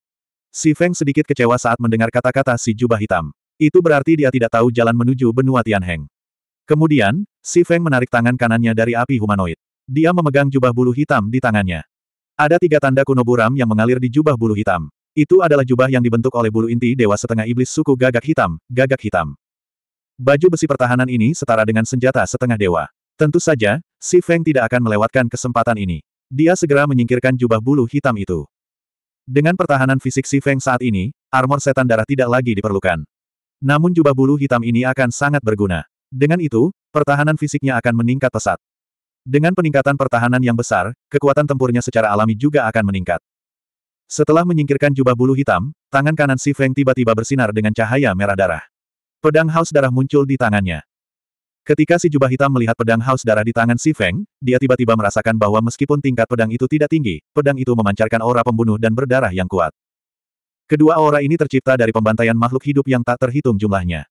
Si Feng sedikit kecewa saat mendengar kata-kata si jubah hitam. Itu berarti dia tidak tahu jalan menuju benua Tianheng. Kemudian, Si Feng menarik tangan kanannya dari api humanoid. Dia memegang jubah bulu hitam di tangannya. Ada tiga tanda kuno buram yang mengalir di jubah bulu hitam. Itu adalah jubah yang dibentuk oleh bulu inti dewa setengah iblis suku gagak hitam, gagak hitam. Baju besi pertahanan ini setara dengan senjata setengah dewa. Tentu saja, Si Feng tidak akan melewatkan kesempatan ini. Dia segera menyingkirkan jubah bulu hitam itu. Dengan pertahanan fisik Si Feng saat ini, armor setan darah tidak lagi diperlukan. Namun jubah bulu hitam ini akan sangat berguna. Dengan itu, pertahanan fisiknya akan meningkat pesat. Dengan peningkatan pertahanan yang besar, kekuatan tempurnya secara alami juga akan meningkat. Setelah menyingkirkan jubah bulu hitam, tangan kanan Si Feng tiba-tiba bersinar dengan cahaya merah darah. Pedang haus darah muncul di tangannya. Ketika si jubah hitam melihat pedang haus darah di tangan Si Feng, dia tiba-tiba merasakan bahwa meskipun tingkat pedang itu tidak tinggi, pedang itu memancarkan aura pembunuh dan berdarah yang kuat. Kedua aura ini tercipta dari pembantaian makhluk hidup yang tak terhitung jumlahnya.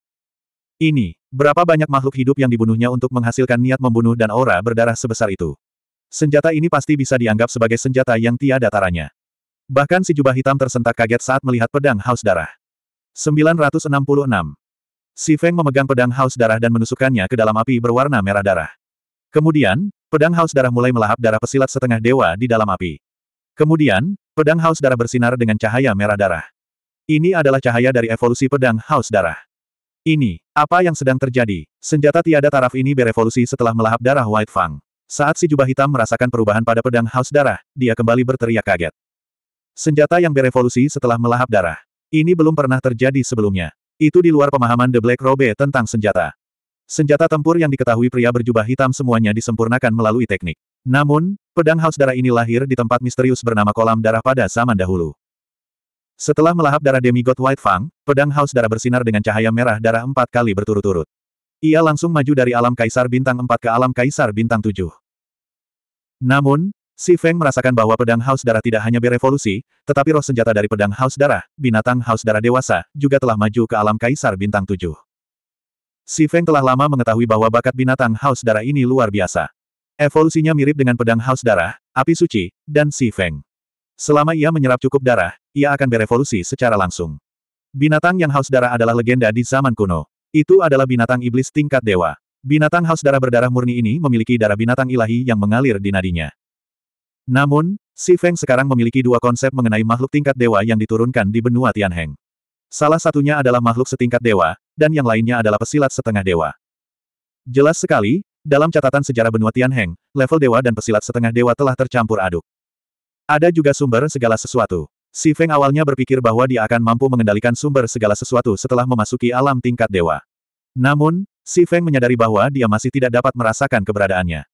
Ini, berapa banyak makhluk hidup yang dibunuhnya untuk menghasilkan niat membunuh dan aura berdarah sebesar itu. Senjata ini pasti bisa dianggap sebagai senjata yang tiada taranya. Bahkan si jubah hitam tersentak kaget saat melihat pedang haus darah. 966. Si Feng memegang pedang haus darah dan menusukkannya ke dalam api berwarna merah darah. Kemudian, pedang haus darah mulai melahap darah pesilat setengah dewa di dalam api. Kemudian, pedang haus darah bersinar dengan cahaya merah darah. Ini adalah cahaya dari evolusi pedang haus darah. Ini, apa yang sedang terjadi? Senjata tiada taraf ini berevolusi setelah melahap darah White Fang. Saat si jubah hitam merasakan perubahan pada pedang haus darah, dia kembali berteriak kaget. Senjata yang berevolusi setelah melahap darah. Ini belum pernah terjadi sebelumnya. Itu di luar pemahaman The Black Robe tentang senjata. Senjata tempur yang diketahui pria berjubah hitam semuanya disempurnakan melalui teknik. Namun, pedang haus darah ini lahir di tempat misterius bernama kolam darah pada zaman dahulu. Setelah melahap darah demigod White Fang, pedang haus darah bersinar dengan cahaya merah darah empat kali berturut-turut. Ia langsung maju dari alam kaisar bintang Empat ke alam kaisar bintang Tujuh. Namun, Si Feng merasakan bahwa pedang haus darah tidak hanya berevolusi, tetapi roh senjata dari pedang haus darah, binatang haus darah dewasa, juga telah maju ke alam kaisar bintang tujuh. Si Feng telah lama mengetahui bahwa bakat binatang haus darah ini luar biasa. Evolusinya mirip dengan pedang haus darah, api suci, dan Si Feng. Selama ia menyerap cukup darah, ia akan berevolusi secara langsung. Binatang yang haus darah adalah legenda di zaman kuno. Itu adalah binatang iblis tingkat dewa. Binatang haus darah berdarah murni ini memiliki darah binatang ilahi yang mengalir di nadinya. Namun, Si Feng sekarang memiliki dua konsep mengenai makhluk tingkat dewa yang diturunkan di benua Tianheng. Salah satunya adalah makhluk setingkat dewa, dan yang lainnya adalah pesilat setengah dewa. Jelas sekali, dalam catatan sejarah benua Tianheng, level dewa dan pesilat setengah dewa telah tercampur aduk. Ada juga sumber segala sesuatu. Si Feng awalnya berpikir bahwa dia akan mampu mengendalikan sumber segala sesuatu setelah memasuki alam tingkat dewa. Namun, si Feng menyadari bahwa dia masih tidak dapat merasakan keberadaannya.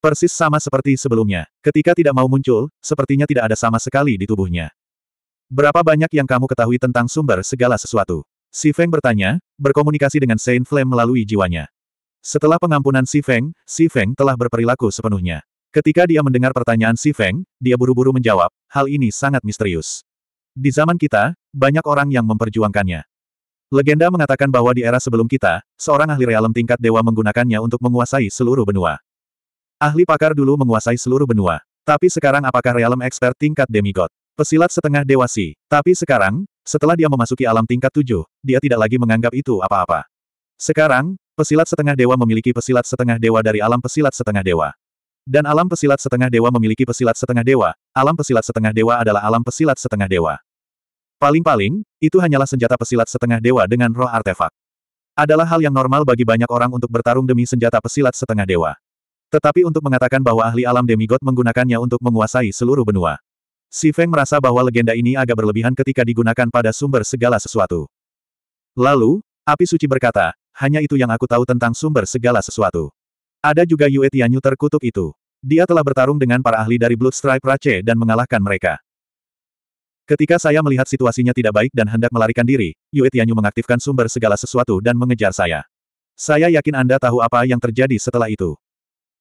Persis sama seperti sebelumnya, ketika tidak mau muncul, sepertinya tidak ada sama sekali di tubuhnya. Berapa banyak yang kamu ketahui tentang sumber segala sesuatu? Si Feng bertanya, berkomunikasi dengan Saint Flame melalui jiwanya. Setelah pengampunan Si Feng, Si Feng telah berperilaku sepenuhnya. Ketika dia mendengar pertanyaan Si Feng, dia buru-buru menjawab, hal ini sangat misterius. Di zaman kita, banyak orang yang memperjuangkannya. Legenda mengatakan bahwa di era sebelum kita, seorang ahli realem tingkat dewa menggunakannya untuk menguasai seluruh benua. Ahli pakar dulu menguasai seluruh benua. Tapi sekarang apakah realem expert tingkat demigod? Pesilat setengah dewa si. Tapi sekarang, setelah dia memasuki alam tingkat tujuh, dia tidak lagi menganggap itu apa-apa. Sekarang, pesilat setengah dewa memiliki pesilat setengah dewa dari alam pesilat setengah dewa. Dan alam pesilat setengah dewa memiliki pesilat setengah dewa, alam pesilat setengah dewa adalah alam pesilat setengah dewa. Paling-paling, itu hanyalah senjata pesilat setengah dewa dengan roh artefak. Adalah hal yang normal bagi banyak orang untuk bertarung demi senjata pesilat setengah dewa. Tetapi untuk mengatakan bahwa ahli alam demigod menggunakannya untuk menguasai seluruh benua. Si Feng merasa bahwa legenda ini agak berlebihan ketika digunakan pada sumber segala sesuatu. Lalu, api suci berkata, hanya itu yang aku tahu tentang sumber segala sesuatu. Ada juga Yue Tianyu terkutuk itu. Dia telah bertarung dengan para ahli dari Blood Stripe Rache dan mengalahkan mereka. Ketika saya melihat situasinya tidak baik dan hendak melarikan diri, Yue Tianyu mengaktifkan sumber segala sesuatu dan mengejar saya. Saya yakin Anda tahu apa yang terjadi setelah itu.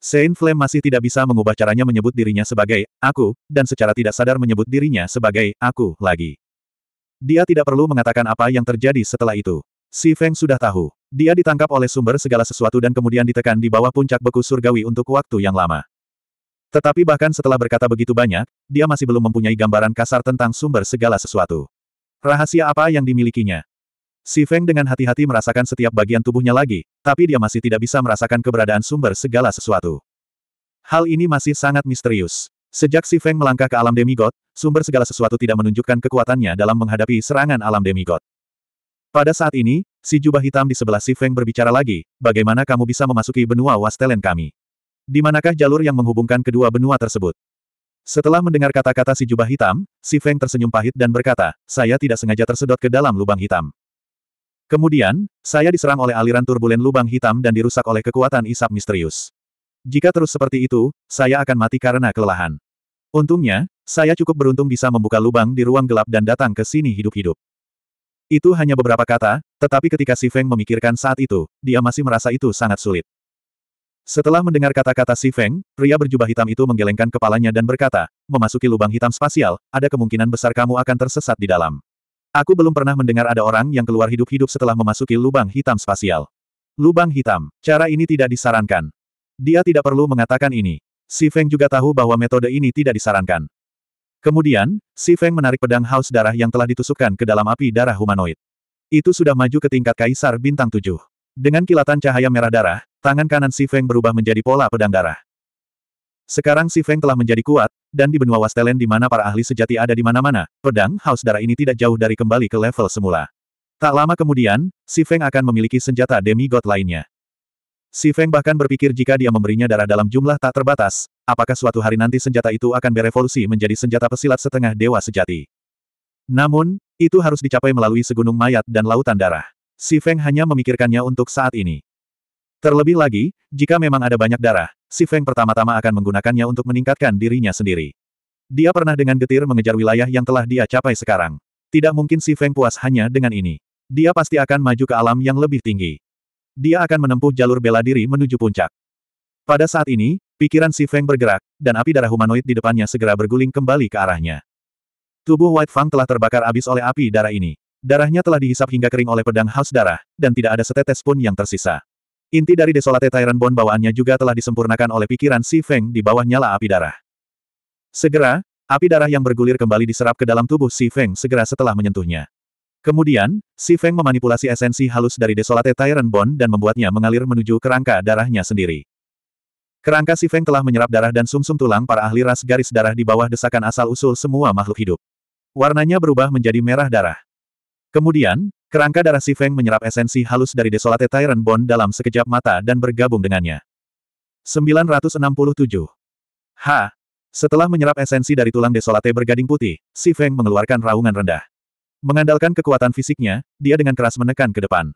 Saint Flame masih tidak bisa mengubah caranya menyebut dirinya sebagai aku, dan secara tidak sadar menyebut dirinya sebagai aku lagi. Dia tidak perlu mengatakan apa yang terjadi setelah itu. Si Feng sudah tahu. Dia ditangkap oleh sumber segala sesuatu dan kemudian ditekan di bawah puncak beku surgawi untuk waktu yang lama. Tetapi bahkan setelah berkata begitu banyak, dia masih belum mempunyai gambaran kasar tentang sumber segala sesuatu. Rahasia apa yang dimilikinya? Si Feng dengan hati-hati merasakan setiap bagian tubuhnya lagi, tapi dia masih tidak bisa merasakan keberadaan sumber segala sesuatu. Hal ini masih sangat misterius. Sejak Si Feng melangkah ke alam demigod, sumber segala sesuatu tidak menunjukkan kekuatannya dalam menghadapi serangan alam demigod. Pada saat ini, Si jubah hitam di sebelah Si Feng berbicara lagi, bagaimana kamu bisa memasuki benua Wastelen kami? Di manakah jalur yang menghubungkan kedua benua tersebut? Setelah mendengar kata-kata si jubah hitam, Si Feng tersenyum pahit dan berkata, saya tidak sengaja tersedot ke dalam lubang hitam. Kemudian, saya diserang oleh aliran turbulen lubang hitam dan dirusak oleh kekuatan isap misterius. Jika terus seperti itu, saya akan mati karena kelelahan. Untungnya, saya cukup beruntung bisa membuka lubang di ruang gelap dan datang ke sini hidup-hidup. Itu hanya beberapa kata, tetapi ketika Si Feng memikirkan saat itu, dia masih merasa itu sangat sulit. Setelah mendengar kata-kata Si Feng, pria berjubah hitam itu menggelengkan kepalanya dan berkata, memasuki lubang hitam spasial, ada kemungkinan besar kamu akan tersesat di dalam. Aku belum pernah mendengar ada orang yang keluar hidup-hidup setelah memasuki lubang hitam spasial. Lubang hitam, cara ini tidak disarankan. Dia tidak perlu mengatakan ini. Si Feng juga tahu bahwa metode ini tidak disarankan. Kemudian, Si Feng menarik pedang haus darah yang telah ditusukkan ke dalam api darah humanoid. Itu sudah maju ke tingkat kaisar bintang tujuh. Dengan kilatan cahaya merah darah, tangan kanan Si Feng berubah menjadi pola pedang darah. Sekarang Si Feng telah menjadi kuat, dan di benua Wastelen di mana para ahli sejati ada di mana-mana, pedang haus darah ini tidak jauh dari kembali ke level semula. Tak lama kemudian, Si Feng akan memiliki senjata demigod lainnya. Si Feng bahkan berpikir jika dia memberinya darah dalam jumlah tak terbatas, apakah suatu hari nanti senjata itu akan berevolusi menjadi senjata pesilat setengah dewa sejati. Namun, itu harus dicapai melalui segunung mayat dan lautan darah. Si Feng hanya memikirkannya untuk saat ini. Terlebih lagi, jika memang ada banyak darah, si Feng pertama-tama akan menggunakannya untuk meningkatkan dirinya sendiri. Dia pernah dengan getir mengejar wilayah yang telah dia capai sekarang. Tidak mungkin si Feng puas hanya dengan ini. Dia pasti akan maju ke alam yang lebih tinggi. Dia akan menempuh jalur bela diri menuju puncak. Pada saat ini, pikiran si Feng bergerak, dan api darah humanoid di depannya segera berguling kembali ke arahnya. Tubuh White Fang telah terbakar abis oleh api darah ini. Darahnya telah dihisap hingga kering oleh pedang haus darah, dan tidak ada setetes pun yang tersisa. Inti dari Desolate Tyrant Bond bawaannya juga telah disempurnakan oleh pikiran Si Feng di bawah nyala api darah. Segera, api darah yang bergulir kembali diserap ke dalam tubuh Si Feng segera setelah menyentuhnya. Kemudian, Si Feng memanipulasi esensi halus dari Desolate Tyrant Bond dan membuatnya mengalir menuju kerangka darahnya sendiri. Kerangka si Feng telah menyerap darah dan sumsum -sum tulang para ahli ras garis darah di bawah desakan asal-usul semua makhluk hidup. Warnanya berubah menjadi merah darah. Kemudian, kerangka darah si Feng menyerap esensi halus dari Desolate Tyrant Bond dalam sekejap mata dan bergabung dengannya. 967. H. Setelah menyerap esensi dari tulang Desolate bergading putih, si Feng mengeluarkan raungan rendah. Mengandalkan kekuatan fisiknya, dia dengan keras menekan ke depan.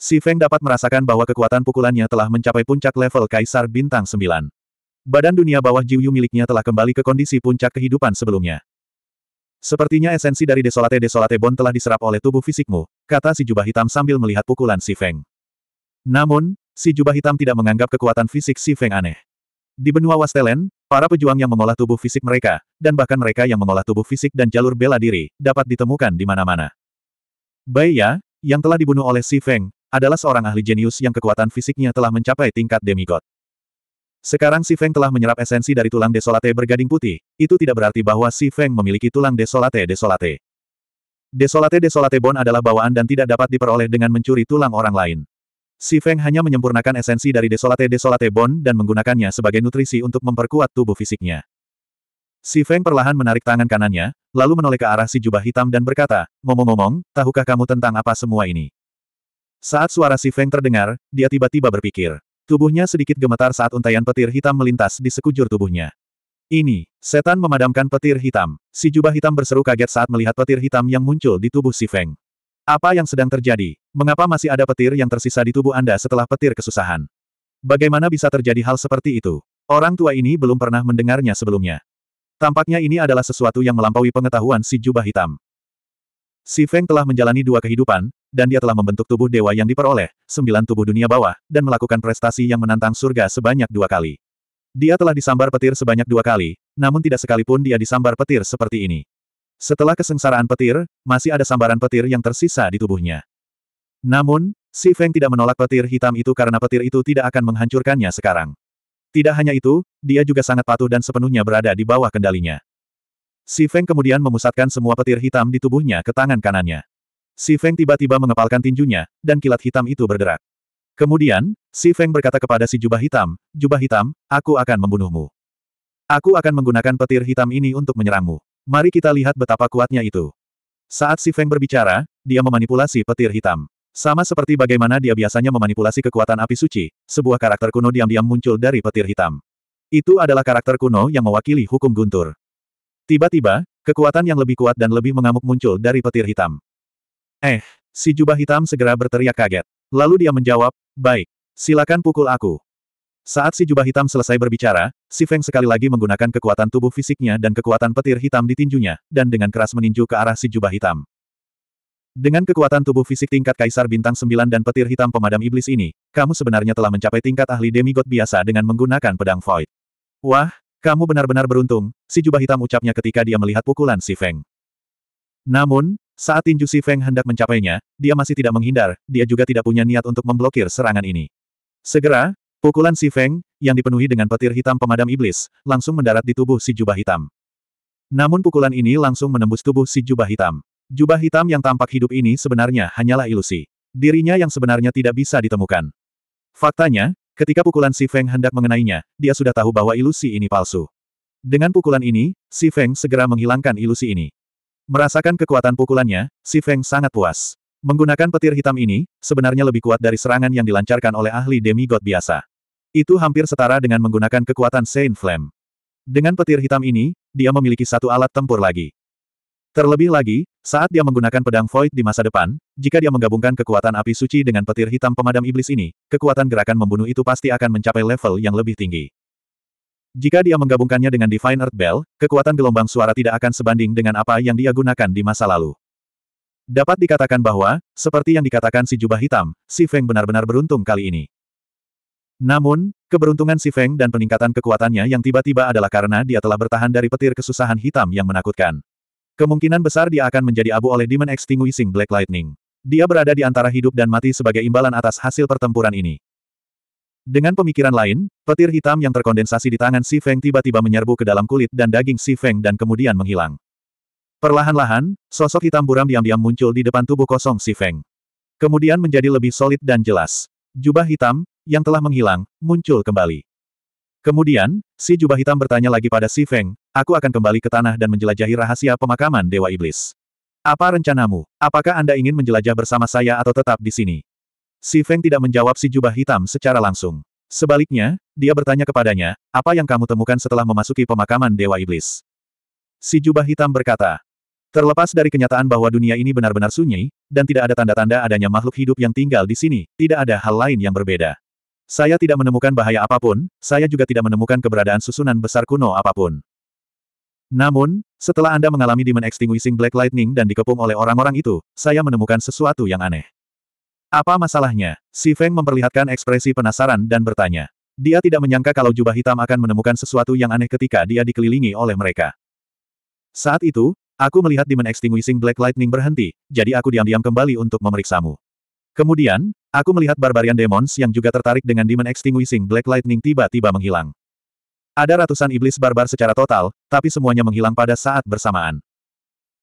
Si Feng dapat merasakan bahwa kekuatan pukulannya telah mencapai puncak level Kaisar Bintang 9. Badan dunia bawah Jiu Yu miliknya telah kembali ke kondisi puncak kehidupan sebelumnya. Sepertinya esensi dari Desolate-Desolate Bon telah diserap oleh tubuh fisikmu, kata si jubah hitam sambil melihat pukulan Si Feng. Namun, si jubah hitam tidak menganggap kekuatan fisik Si Feng aneh. Di benua Wastelen, para pejuang yang mengolah tubuh fisik mereka, dan bahkan mereka yang mengolah tubuh fisik dan jalur bela diri, dapat ditemukan di mana-mana. Bai Ya, yang telah dibunuh oleh Si Feng, adalah seorang ahli jenius yang kekuatan fisiknya telah mencapai tingkat demigod. Sekarang Si Feng telah menyerap esensi dari tulang desolate bergading putih, itu tidak berarti bahwa Si Feng memiliki tulang desolate-desolate. Desolate-desolate Bon adalah bawaan dan tidak dapat diperoleh dengan mencuri tulang orang lain. Si Feng hanya menyempurnakan esensi dari desolate-desolate Bon dan menggunakannya sebagai nutrisi untuk memperkuat tubuh fisiknya. Si Feng perlahan menarik tangan kanannya, lalu menoleh ke arah si jubah hitam dan berkata, Ngomong-ngomong, tahukah kamu tentang apa semua ini? Saat suara si Feng terdengar, dia tiba-tiba berpikir. Tubuhnya sedikit gemetar saat untaian petir hitam melintas di sekujur tubuhnya. Ini, setan memadamkan petir hitam. Si jubah hitam berseru kaget saat melihat petir hitam yang muncul di tubuh si Feng. Apa yang sedang terjadi? Mengapa masih ada petir yang tersisa di tubuh Anda setelah petir kesusahan? Bagaimana bisa terjadi hal seperti itu? Orang tua ini belum pernah mendengarnya sebelumnya. Tampaknya ini adalah sesuatu yang melampaui pengetahuan si jubah hitam. Si Feng telah menjalani dua kehidupan, dan dia telah membentuk tubuh dewa yang diperoleh, sembilan tubuh dunia bawah, dan melakukan prestasi yang menantang surga sebanyak dua kali. Dia telah disambar petir sebanyak dua kali, namun tidak sekalipun dia disambar petir seperti ini. Setelah kesengsaraan petir, masih ada sambaran petir yang tersisa di tubuhnya. Namun, Si Feng tidak menolak petir hitam itu karena petir itu tidak akan menghancurkannya sekarang. Tidak hanya itu, dia juga sangat patuh dan sepenuhnya berada di bawah kendalinya. Si Feng kemudian memusatkan semua petir hitam di tubuhnya ke tangan kanannya. Si Feng tiba-tiba mengepalkan tinjunya, dan kilat hitam itu bergerak. Kemudian, Si Feng berkata kepada si jubah hitam, Jubah hitam, aku akan membunuhmu. Aku akan menggunakan petir hitam ini untuk menyerangmu. Mari kita lihat betapa kuatnya itu. Saat Si Feng berbicara, dia memanipulasi petir hitam. Sama seperti bagaimana dia biasanya memanipulasi kekuatan api suci, sebuah karakter kuno diam-diam muncul dari petir hitam. Itu adalah karakter kuno yang mewakili hukum guntur. Tiba-tiba, kekuatan yang lebih kuat dan lebih mengamuk muncul dari petir hitam. Eh, si jubah hitam segera berteriak kaget. Lalu dia menjawab, baik, silakan pukul aku. Saat si jubah hitam selesai berbicara, si Feng sekali lagi menggunakan kekuatan tubuh fisiknya dan kekuatan petir hitam di tinjunya, dan dengan keras meninju ke arah si jubah hitam. Dengan kekuatan tubuh fisik tingkat Kaisar Bintang 9 dan petir hitam pemadam iblis ini, kamu sebenarnya telah mencapai tingkat ahli demigod biasa dengan menggunakan pedang void. Wah, kamu benar-benar beruntung, si jubah hitam ucapnya ketika dia melihat pukulan si Feng. Namun, saat tinju Si Feng hendak mencapainya, dia masih tidak menghindar, dia juga tidak punya niat untuk memblokir serangan ini. Segera, pukulan Si Feng, yang dipenuhi dengan petir hitam pemadam iblis, langsung mendarat di tubuh si jubah hitam. Namun pukulan ini langsung menembus tubuh si jubah hitam. Jubah hitam yang tampak hidup ini sebenarnya hanyalah ilusi. Dirinya yang sebenarnya tidak bisa ditemukan. Faktanya, ketika pukulan Si Feng hendak mengenainya, dia sudah tahu bahwa ilusi ini palsu. Dengan pukulan ini, Si Feng segera menghilangkan ilusi ini. Merasakan kekuatan pukulannya, si Feng sangat puas. Menggunakan petir hitam ini, sebenarnya lebih kuat dari serangan yang dilancarkan oleh ahli demigod biasa. Itu hampir setara dengan menggunakan kekuatan Saint Flame. Dengan petir hitam ini, dia memiliki satu alat tempur lagi. Terlebih lagi, saat dia menggunakan pedang void di masa depan, jika dia menggabungkan kekuatan api suci dengan petir hitam pemadam iblis ini, kekuatan gerakan membunuh itu pasti akan mencapai level yang lebih tinggi. Jika dia menggabungkannya dengan Divine Earth Bell, kekuatan gelombang suara tidak akan sebanding dengan apa yang dia gunakan di masa lalu. Dapat dikatakan bahwa, seperti yang dikatakan si jubah hitam, si Feng benar-benar beruntung kali ini. Namun, keberuntungan si Feng dan peningkatan kekuatannya yang tiba-tiba adalah karena dia telah bertahan dari petir kesusahan hitam yang menakutkan. Kemungkinan besar dia akan menjadi abu oleh Demon Extinguishing Black Lightning. Dia berada di antara hidup dan mati sebagai imbalan atas hasil pertempuran ini. Dengan pemikiran lain, petir hitam yang terkondensasi di tangan Si Feng tiba-tiba menyerbu ke dalam kulit dan daging Si Feng dan kemudian menghilang. Perlahan-lahan, sosok hitam buram diam-diam muncul di depan tubuh kosong Si Feng. Kemudian menjadi lebih solid dan jelas. Jubah hitam, yang telah menghilang, muncul kembali. Kemudian, si jubah hitam bertanya lagi pada Si Feng, aku akan kembali ke tanah dan menjelajahi rahasia pemakaman Dewa Iblis. Apa rencanamu? Apakah Anda ingin menjelajah bersama saya atau tetap di sini? Si Feng tidak menjawab si jubah hitam secara langsung. Sebaliknya, dia bertanya kepadanya, apa yang kamu temukan setelah memasuki pemakaman Dewa Iblis? Si jubah hitam berkata, terlepas dari kenyataan bahwa dunia ini benar-benar sunyi, dan tidak ada tanda-tanda adanya makhluk hidup yang tinggal di sini, tidak ada hal lain yang berbeda. Saya tidak menemukan bahaya apapun, saya juga tidak menemukan keberadaan susunan besar kuno apapun. Namun, setelah Anda mengalami Demon Extinguishing Black Lightning dan dikepung oleh orang-orang itu, saya menemukan sesuatu yang aneh. Apa masalahnya? Si Feng memperlihatkan ekspresi penasaran dan bertanya. Dia tidak menyangka kalau jubah hitam akan menemukan sesuatu yang aneh ketika dia dikelilingi oleh mereka. Saat itu, aku melihat Demon Extinguishing Black Lightning berhenti, jadi aku diam-diam kembali untuk memeriksamu. Kemudian, aku melihat Barbarian Demons yang juga tertarik dengan Demon Extinguishing Black Lightning tiba-tiba menghilang. Ada ratusan iblis barbar secara total, tapi semuanya menghilang pada saat bersamaan.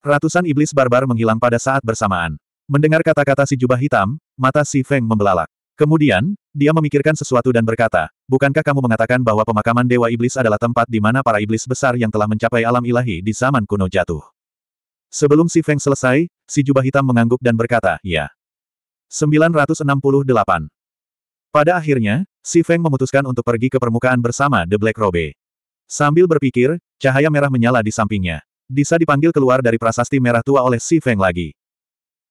Ratusan iblis barbar menghilang pada saat bersamaan. Mendengar kata-kata si jubah hitam, mata si Feng membelalak. Kemudian, dia memikirkan sesuatu dan berkata, Bukankah kamu mengatakan bahwa pemakaman Dewa Iblis adalah tempat di mana para iblis besar yang telah mencapai alam ilahi di zaman kuno jatuh? Sebelum si Feng selesai, si jubah hitam mengangguk dan berkata, Ya. 968. Pada akhirnya, si Feng memutuskan untuk pergi ke permukaan bersama The Black Robe. Sambil berpikir, cahaya merah menyala di sampingnya. Disa dipanggil keluar dari prasasti merah tua oleh si Feng lagi.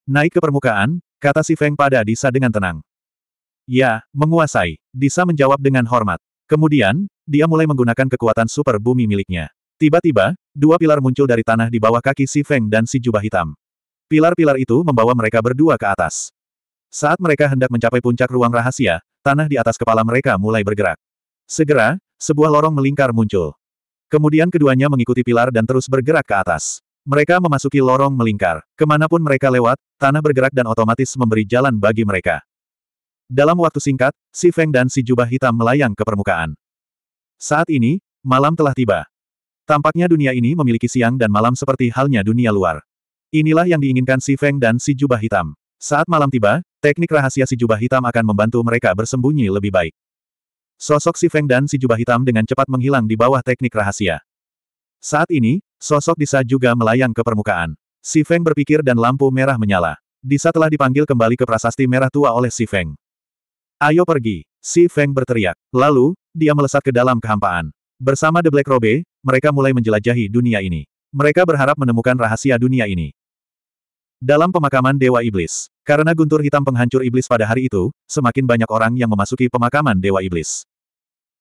Naik ke permukaan, kata si Feng pada Disa dengan tenang. Ya, menguasai. Disa menjawab dengan hormat. Kemudian, dia mulai menggunakan kekuatan super bumi miliknya. Tiba-tiba, dua pilar muncul dari tanah di bawah kaki si Feng dan si jubah hitam. Pilar-pilar itu membawa mereka berdua ke atas. Saat mereka hendak mencapai puncak ruang rahasia, tanah di atas kepala mereka mulai bergerak. Segera, sebuah lorong melingkar muncul. Kemudian keduanya mengikuti pilar dan terus bergerak ke atas. Mereka memasuki lorong melingkar. Kemanapun mereka lewat, tanah bergerak dan otomatis memberi jalan bagi mereka. Dalam waktu singkat, si Feng dan si jubah hitam melayang ke permukaan. Saat ini, malam telah tiba. Tampaknya dunia ini memiliki siang dan malam seperti halnya dunia luar. Inilah yang diinginkan si Feng dan si jubah hitam. Saat malam tiba, teknik rahasia si jubah hitam akan membantu mereka bersembunyi lebih baik. Sosok si Feng dan si jubah hitam dengan cepat menghilang di bawah teknik rahasia. Saat ini, sosok Disa juga melayang ke permukaan. Si Feng berpikir dan lampu merah menyala. Disa telah dipanggil kembali ke prasasti merah tua oleh Si Feng. Ayo pergi, Si Feng berteriak. Lalu, dia melesat ke dalam kehampaan. Bersama The Black Robe, mereka mulai menjelajahi dunia ini. Mereka berharap menemukan rahasia dunia ini. Dalam pemakaman Dewa Iblis, karena guntur hitam penghancur iblis pada hari itu, semakin banyak orang yang memasuki pemakaman Dewa Iblis.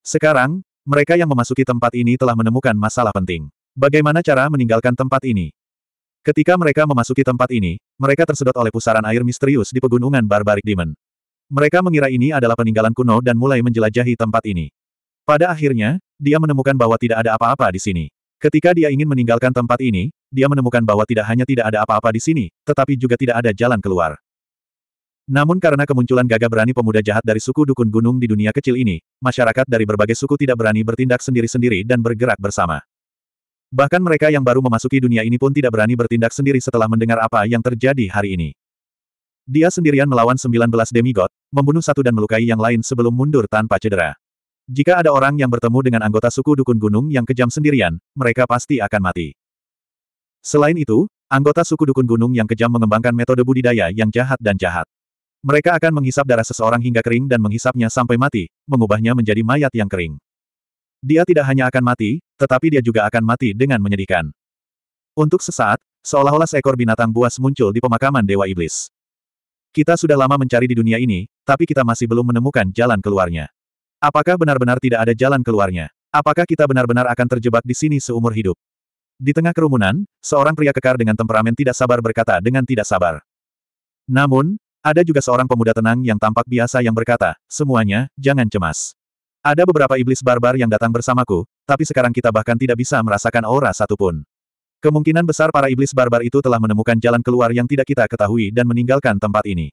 Sekarang, mereka yang memasuki tempat ini telah menemukan masalah penting. Bagaimana cara meninggalkan tempat ini? Ketika mereka memasuki tempat ini, mereka tersedot oleh pusaran air misterius di pegunungan Barbaric Demon. Mereka mengira ini adalah peninggalan kuno dan mulai menjelajahi tempat ini. Pada akhirnya, dia menemukan bahwa tidak ada apa-apa di sini. Ketika dia ingin meninggalkan tempat ini, dia menemukan bahwa tidak hanya tidak ada apa-apa di sini, tetapi juga tidak ada jalan keluar. Namun karena kemunculan gagah berani pemuda jahat dari suku Dukun Gunung di dunia kecil ini, masyarakat dari berbagai suku tidak berani bertindak sendiri-sendiri dan bergerak bersama. Bahkan mereka yang baru memasuki dunia ini pun tidak berani bertindak sendiri setelah mendengar apa yang terjadi hari ini. Dia sendirian melawan 19 demigod, membunuh satu dan melukai yang lain sebelum mundur tanpa cedera. Jika ada orang yang bertemu dengan anggota suku Dukun Gunung yang kejam sendirian, mereka pasti akan mati. Selain itu, anggota suku Dukun Gunung yang kejam mengembangkan metode budidaya yang jahat dan jahat. Mereka akan menghisap darah seseorang hingga kering dan menghisapnya sampai mati, mengubahnya menjadi mayat yang kering. Dia tidak hanya akan mati, tetapi dia juga akan mati dengan menyedihkan. Untuk sesaat, seolah-olah seekor binatang buas muncul di pemakaman Dewa Iblis. Kita sudah lama mencari di dunia ini, tapi kita masih belum menemukan jalan keluarnya. Apakah benar-benar tidak ada jalan keluarnya? Apakah kita benar-benar akan terjebak di sini seumur hidup? Di tengah kerumunan, seorang pria kekar dengan temperamen tidak sabar berkata dengan tidak sabar. Namun, ada juga seorang pemuda tenang yang tampak biasa yang berkata, semuanya, jangan cemas. Ada beberapa iblis barbar yang datang bersamaku, tapi sekarang kita bahkan tidak bisa merasakan aura satupun. Kemungkinan besar para iblis barbar itu telah menemukan jalan keluar yang tidak kita ketahui dan meninggalkan tempat ini.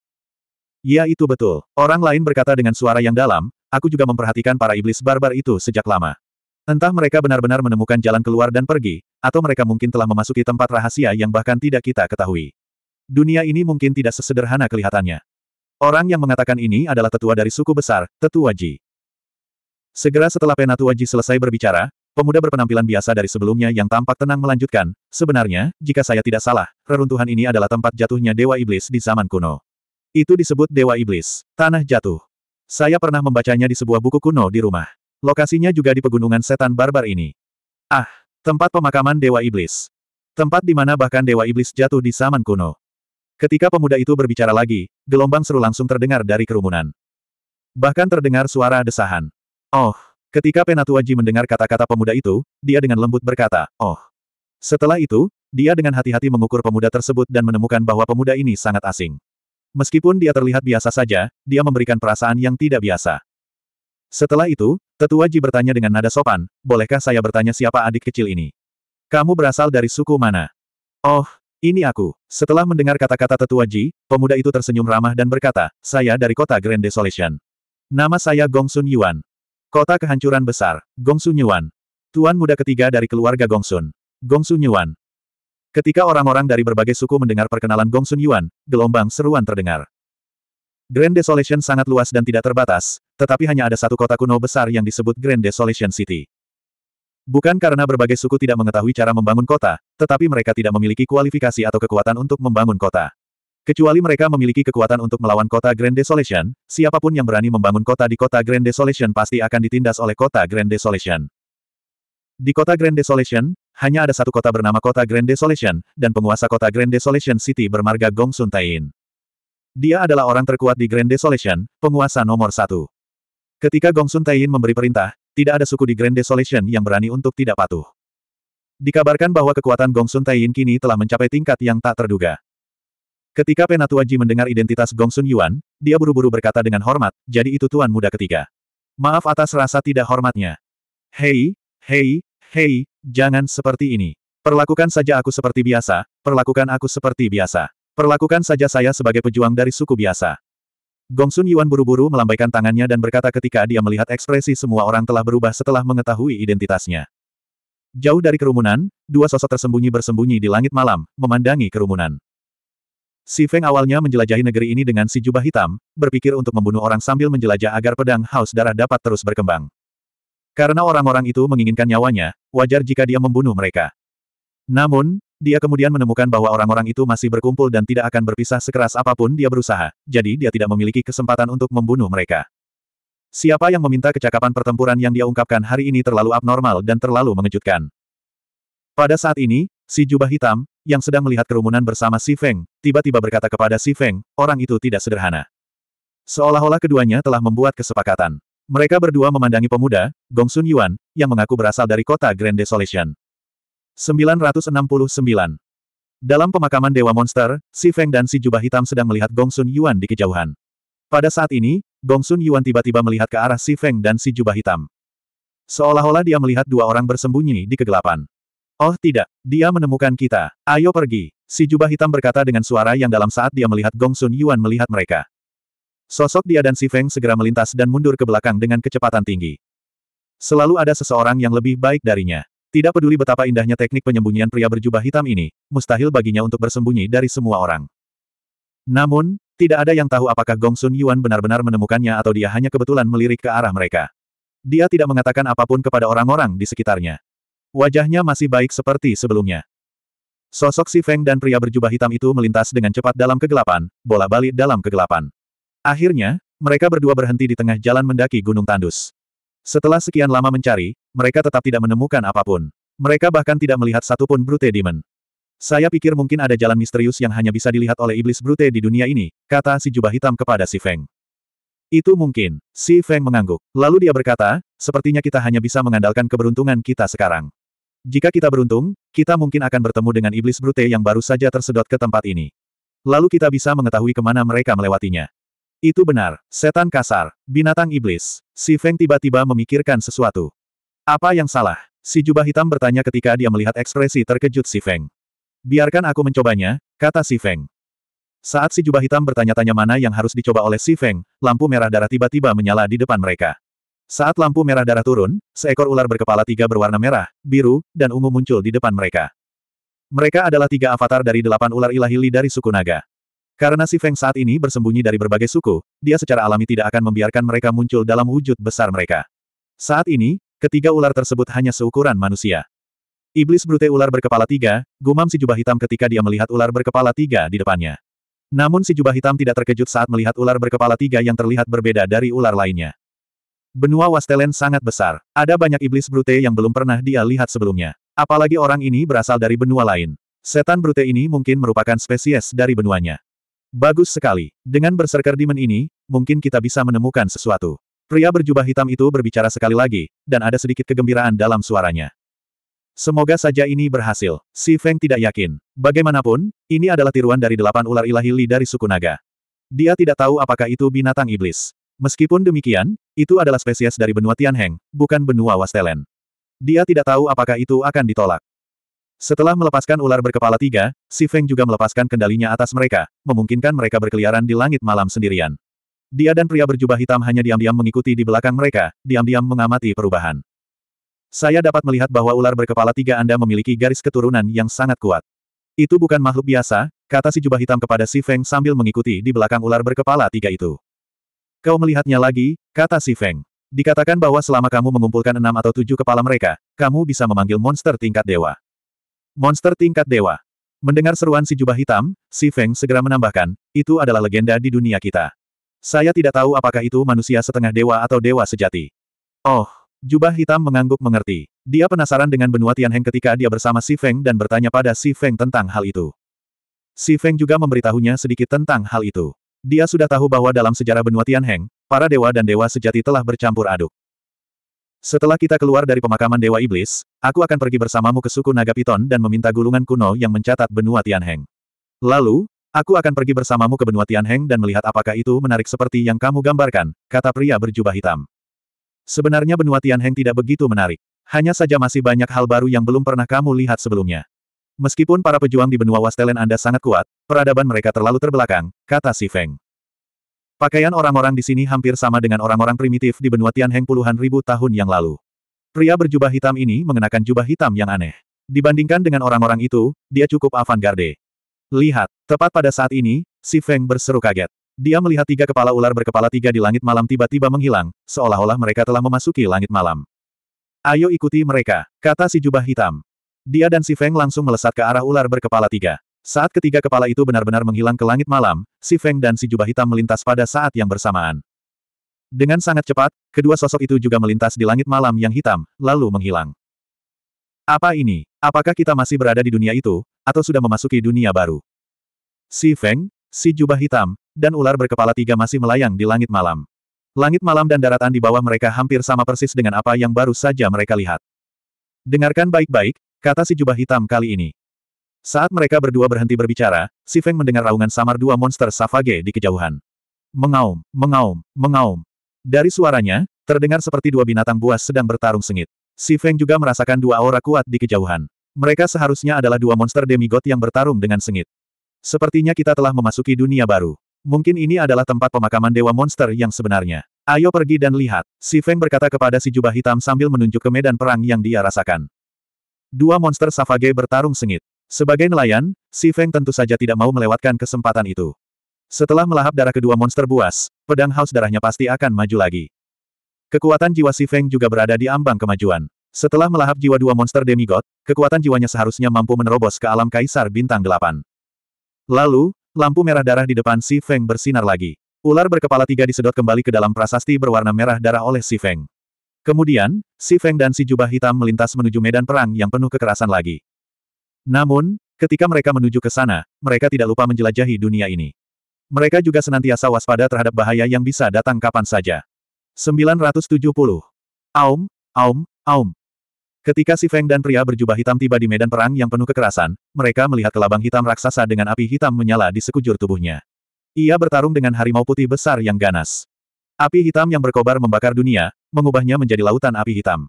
Ya itu betul. Orang lain berkata dengan suara yang dalam, aku juga memperhatikan para iblis barbar itu sejak lama. Entah mereka benar-benar menemukan jalan keluar dan pergi, atau mereka mungkin telah memasuki tempat rahasia yang bahkan tidak kita ketahui. Dunia ini mungkin tidak sesederhana kelihatannya. Orang yang mengatakan ini adalah tetua dari suku besar, Tetua Ji. Segera setelah Penatuaji selesai berbicara, pemuda berpenampilan biasa dari sebelumnya yang tampak tenang melanjutkan, sebenarnya, jika saya tidak salah, reruntuhan ini adalah tempat jatuhnya Dewa Iblis di zaman kuno. Itu disebut Dewa Iblis, Tanah Jatuh. Saya pernah membacanya di sebuah buku kuno di rumah. Lokasinya juga di pegunungan setan barbar ini. Ah, tempat pemakaman Dewa Iblis. Tempat di mana bahkan Dewa Iblis jatuh di zaman kuno. Ketika pemuda itu berbicara lagi, gelombang seru langsung terdengar dari kerumunan. Bahkan terdengar suara desahan. Oh. Ketika Penatuaji mendengar kata-kata pemuda itu, dia dengan lembut berkata, Oh. Setelah itu, dia dengan hati-hati mengukur pemuda tersebut dan menemukan bahwa pemuda ini sangat asing. Meskipun dia terlihat biasa saja, dia memberikan perasaan yang tidak biasa. Setelah itu, Tetuaji bertanya dengan nada sopan, bolehkah saya bertanya siapa adik kecil ini? Kamu berasal dari suku mana? Oh, ini aku. Setelah mendengar kata-kata Tetuaji, pemuda itu tersenyum ramah dan berkata, saya dari kota Grand Desolation. Nama saya Gongsun Yuan. Kota kehancuran besar, Gongsu Nyuan. Tuan muda ketiga dari keluarga Gongsun. Gongsu Nyuan. Ketika orang-orang dari berbagai suku mendengar perkenalan Gongsun Yuan, gelombang seruan terdengar. Grand Desolation sangat luas dan tidak terbatas, tetapi hanya ada satu kota kuno besar yang disebut Grand Desolation City. Bukan karena berbagai suku tidak mengetahui cara membangun kota, tetapi mereka tidak memiliki kualifikasi atau kekuatan untuk membangun kota. Kecuali mereka memiliki kekuatan untuk melawan kota Grand Desolation, siapapun yang berani membangun kota di kota Grand Desolation pasti akan ditindas oleh kota Grand Desolation. Di kota Grand Desolation, hanya ada satu kota bernama kota Grand Desolation, dan penguasa kota Grand Desolation City bermarga Gong Sun Tain. Dia adalah orang terkuat di Grand Desolation, penguasa nomor satu. Ketika Gong Sun Tain memberi perintah, tidak ada suku di Grand Desolation yang berani untuk tidak patuh. Dikabarkan bahwa kekuatan Gong Sun Tain kini telah mencapai tingkat yang tak terduga. Ketika Penatua Ji mendengar identitas Gongsun Yuan, dia buru-buru berkata dengan hormat, jadi itu tuan muda ketiga. Maaf atas rasa tidak hormatnya. Hei, hei, hei, jangan seperti ini. Perlakukan saja aku seperti biasa, perlakukan aku seperti biasa. Perlakukan saja saya sebagai pejuang dari suku biasa. Gongsun Yuan buru-buru melambaikan tangannya dan berkata ketika dia melihat ekspresi semua orang telah berubah setelah mengetahui identitasnya. Jauh dari kerumunan, dua sosok tersembunyi bersembunyi di langit malam, memandangi kerumunan. Si Feng awalnya menjelajahi negeri ini dengan si jubah hitam, berpikir untuk membunuh orang sambil menjelajah agar pedang haus darah dapat terus berkembang. Karena orang-orang itu menginginkan nyawanya, wajar jika dia membunuh mereka. Namun, dia kemudian menemukan bahwa orang-orang itu masih berkumpul dan tidak akan berpisah sekeras apapun dia berusaha, jadi dia tidak memiliki kesempatan untuk membunuh mereka. Siapa yang meminta kecakapan pertempuran yang dia ungkapkan hari ini terlalu abnormal dan terlalu mengejutkan. Pada saat ini, Si jubah hitam, yang sedang melihat kerumunan bersama Si Feng, tiba-tiba berkata kepada Si Feng, orang itu tidak sederhana. Seolah-olah keduanya telah membuat kesepakatan. Mereka berdua memandangi pemuda, Gong Sun Yuan, yang mengaku berasal dari kota Grand Desolation. 969. Dalam pemakaman Dewa Monster, Si Feng dan si Jubah Hitam sedang melihat Gong Sun Yuan di kejauhan. Pada saat ini, Gong Sun Yuan tiba-tiba melihat ke arah Si Feng dan si Jubah Hitam. Seolah-olah dia melihat dua orang bersembunyi di kegelapan. Oh tidak, dia menemukan kita. Ayo pergi. Si jubah hitam berkata dengan suara yang dalam saat dia melihat Gong Sun Yuan melihat mereka. Sosok dia dan Si Feng segera melintas dan mundur ke belakang dengan kecepatan tinggi. Selalu ada seseorang yang lebih baik darinya. Tidak peduli betapa indahnya teknik penyembunyian pria berjubah hitam ini, mustahil baginya untuk bersembunyi dari semua orang. Namun, tidak ada yang tahu apakah Gong Sun Yuan benar-benar menemukannya atau dia hanya kebetulan melirik ke arah mereka. Dia tidak mengatakan apapun kepada orang-orang di sekitarnya. Wajahnya masih baik seperti sebelumnya. Sosok si Feng dan pria berjubah hitam itu melintas dengan cepat dalam kegelapan, bola balik dalam kegelapan. Akhirnya, mereka berdua berhenti di tengah jalan mendaki Gunung Tandus. Setelah sekian lama mencari, mereka tetap tidak menemukan apapun. Mereka bahkan tidak melihat satupun Brute Demon. Saya pikir mungkin ada jalan misterius yang hanya bisa dilihat oleh iblis brute di dunia ini, kata si jubah hitam kepada si Feng. Itu mungkin, si Feng mengangguk. Lalu dia berkata, sepertinya kita hanya bisa mengandalkan keberuntungan kita sekarang. Jika kita beruntung, kita mungkin akan bertemu dengan iblis brute yang baru saja tersedot ke tempat ini. Lalu kita bisa mengetahui kemana mereka melewatinya. Itu benar, setan kasar, binatang iblis. Si Feng tiba-tiba memikirkan sesuatu. Apa yang salah? Si jubah hitam bertanya ketika dia melihat ekspresi terkejut si Feng. Biarkan aku mencobanya, kata si Feng. Saat si jubah hitam bertanya-tanya mana yang harus dicoba oleh si Feng, lampu merah darah tiba-tiba menyala di depan mereka. Saat lampu merah darah turun, seekor ular berkepala tiga berwarna merah, biru, dan ungu muncul di depan mereka. Mereka adalah tiga avatar dari delapan ular Li dari suku naga. Karena si Feng saat ini bersembunyi dari berbagai suku, dia secara alami tidak akan membiarkan mereka muncul dalam wujud besar mereka. Saat ini, ketiga ular tersebut hanya seukuran manusia. Iblis Brute ular berkepala tiga, gumam si jubah hitam ketika dia melihat ular berkepala tiga di depannya. Namun si jubah hitam tidak terkejut saat melihat ular berkepala tiga yang terlihat berbeda dari ular lainnya. Benua Wastelen sangat besar. Ada banyak iblis brute yang belum pernah dia lihat sebelumnya. Apalagi orang ini berasal dari benua lain. Setan brute ini mungkin merupakan spesies dari benuanya. Bagus sekali. Dengan berserker demon ini, mungkin kita bisa menemukan sesuatu. Pria berjubah hitam itu berbicara sekali lagi, dan ada sedikit kegembiraan dalam suaranya. Semoga saja ini berhasil. Si Feng tidak yakin. Bagaimanapun, ini adalah tiruan dari delapan ular ilahi Li dari suku naga. Dia tidak tahu apakah itu binatang iblis. Meskipun demikian, itu adalah spesies dari benua Tianheng, bukan benua Wastelen. Dia tidak tahu apakah itu akan ditolak. Setelah melepaskan ular berkepala tiga, Si Feng juga melepaskan kendalinya atas mereka, memungkinkan mereka berkeliaran di langit malam sendirian. Dia dan pria berjubah hitam hanya diam-diam mengikuti di belakang mereka, diam-diam mengamati perubahan. Saya dapat melihat bahwa ular berkepala tiga Anda memiliki garis keturunan yang sangat kuat. Itu bukan makhluk biasa, kata si jubah hitam kepada Si Feng sambil mengikuti di belakang ular berkepala tiga itu. Kau melihatnya lagi, kata si Feng. Dikatakan bahwa selama kamu mengumpulkan enam atau tujuh kepala mereka, kamu bisa memanggil monster tingkat dewa. Monster tingkat dewa. Mendengar seruan si jubah hitam, si Feng segera menambahkan, itu adalah legenda di dunia kita. Saya tidak tahu apakah itu manusia setengah dewa atau dewa sejati. Oh, jubah hitam mengangguk mengerti. Dia penasaran dengan benua Tianheng ketika dia bersama si Feng dan bertanya pada si Feng tentang hal itu. Si Feng juga memberitahunya sedikit tentang hal itu. Dia sudah tahu bahwa dalam sejarah benua Tianheng, para dewa dan dewa sejati telah bercampur aduk. Setelah kita keluar dari pemakaman Dewa Iblis, aku akan pergi bersamamu ke suku Naga Piton dan meminta gulungan kuno yang mencatat benua Tianheng. Lalu, aku akan pergi bersamamu ke benua Tianheng dan melihat apakah itu menarik seperti yang kamu gambarkan, kata pria berjubah hitam. Sebenarnya benua Tianheng tidak begitu menarik. Hanya saja masih banyak hal baru yang belum pernah kamu lihat sebelumnya. Meskipun para pejuang di benua Wastelen Anda sangat kuat, peradaban mereka terlalu terbelakang, kata Si Feng. Pakaian orang-orang di sini hampir sama dengan orang-orang primitif di benua Tianheng puluhan ribu tahun yang lalu. Pria berjubah hitam ini mengenakan jubah hitam yang aneh. Dibandingkan dengan orang-orang itu, dia cukup avant-garde. Lihat, tepat pada saat ini, Si Feng berseru kaget. Dia melihat tiga kepala ular berkepala tiga di langit malam tiba-tiba menghilang, seolah-olah mereka telah memasuki langit malam. Ayo ikuti mereka, kata si jubah hitam. Dia dan Si Feng langsung melesat ke arah ular berkepala tiga. Saat ketiga kepala itu benar-benar menghilang ke langit malam, Si Feng dan si jubah hitam melintas pada saat yang bersamaan. Dengan sangat cepat, kedua sosok itu juga melintas di langit malam yang hitam, lalu menghilang. Apa ini? Apakah kita masih berada di dunia itu, atau sudah memasuki dunia baru? Si Feng, si jubah hitam, dan ular berkepala tiga masih melayang di langit malam. Langit malam dan daratan di bawah mereka hampir sama persis dengan apa yang baru saja mereka lihat. Dengarkan baik-baik, kata si jubah hitam kali ini. Saat mereka berdua berhenti berbicara, Si Feng mendengar raungan samar dua monster Savage di kejauhan. Mengaum, mengaum, mengaum. Dari suaranya, terdengar seperti dua binatang buas sedang bertarung sengit. Si Feng juga merasakan dua aura kuat di kejauhan. Mereka seharusnya adalah dua monster demigod yang bertarung dengan sengit. Sepertinya kita telah memasuki dunia baru. Mungkin ini adalah tempat pemakaman dewa monster yang sebenarnya. Ayo pergi dan lihat. Si Feng berkata kepada si jubah hitam sambil menunjuk ke medan perang yang dia rasakan. Dua monster Savage bertarung sengit. Sebagai nelayan, Si Feng tentu saja tidak mau melewatkan kesempatan itu. Setelah melahap darah kedua monster buas, pedang haus darahnya pasti akan maju lagi. Kekuatan jiwa Si Feng juga berada di ambang kemajuan. Setelah melahap jiwa dua monster demigod, kekuatan jiwanya seharusnya mampu menerobos ke alam kaisar bintang delapan. Lalu, lampu merah darah di depan Si Feng bersinar lagi. Ular berkepala tiga disedot kembali ke dalam prasasti berwarna merah darah oleh Si Feng. Kemudian, si Feng dan si jubah hitam melintas menuju medan perang yang penuh kekerasan lagi. Namun, ketika mereka menuju ke sana, mereka tidak lupa menjelajahi dunia ini. Mereka juga senantiasa waspada terhadap bahaya yang bisa datang kapan saja. 970. Aum, aum, aum. Ketika si Feng dan pria berjubah hitam tiba di medan perang yang penuh kekerasan, mereka melihat kelabang hitam raksasa dengan api hitam menyala di sekujur tubuhnya. Ia bertarung dengan harimau putih besar yang ganas. Api hitam yang berkobar membakar dunia, mengubahnya menjadi lautan api hitam.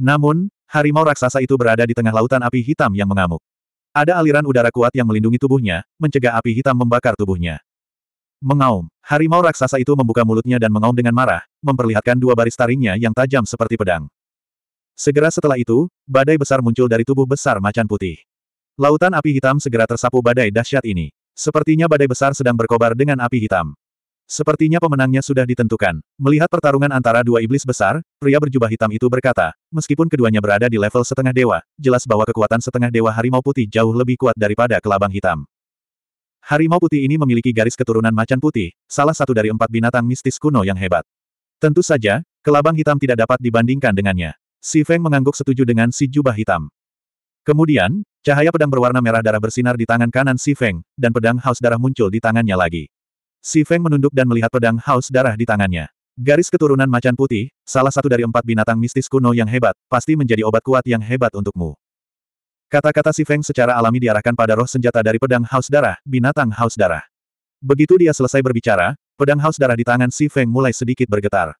Namun, harimau raksasa itu berada di tengah lautan api hitam yang mengamuk. Ada aliran udara kuat yang melindungi tubuhnya, mencegah api hitam membakar tubuhnya. Mengaum, harimau raksasa itu membuka mulutnya dan mengaum dengan marah, memperlihatkan dua baris taringnya yang tajam seperti pedang. Segera setelah itu, badai besar muncul dari tubuh besar macan putih. Lautan api hitam segera tersapu badai dahsyat ini. Sepertinya badai besar sedang berkobar dengan api hitam. Sepertinya pemenangnya sudah ditentukan. Melihat pertarungan antara dua iblis besar, pria berjubah hitam itu berkata, meskipun keduanya berada di level setengah dewa, jelas bahwa kekuatan setengah dewa harimau putih jauh lebih kuat daripada kelabang hitam. Harimau putih ini memiliki garis keturunan macan putih, salah satu dari empat binatang mistis kuno yang hebat. Tentu saja, kelabang hitam tidak dapat dibandingkan dengannya. Si Feng mengangguk setuju dengan si jubah hitam. Kemudian, cahaya pedang berwarna merah darah bersinar di tangan kanan Si Feng, dan pedang haus darah muncul di tangannya lagi. Si Feng menunduk dan melihat pedang haus darah di tangannya. Garis keturunan macan putih, salah satu dari empat binatang mistis kuno yang hebat, pasti menjadi obat kuat yang hebat untukmu. Kata-kata si Feng secara alami diarahkan pada roh senjata dari pedang haus darah, binatang haus darah. Begitu dia selesai berbicara, pedang haus darah di tangan si Feng mulai sedikit bergetar.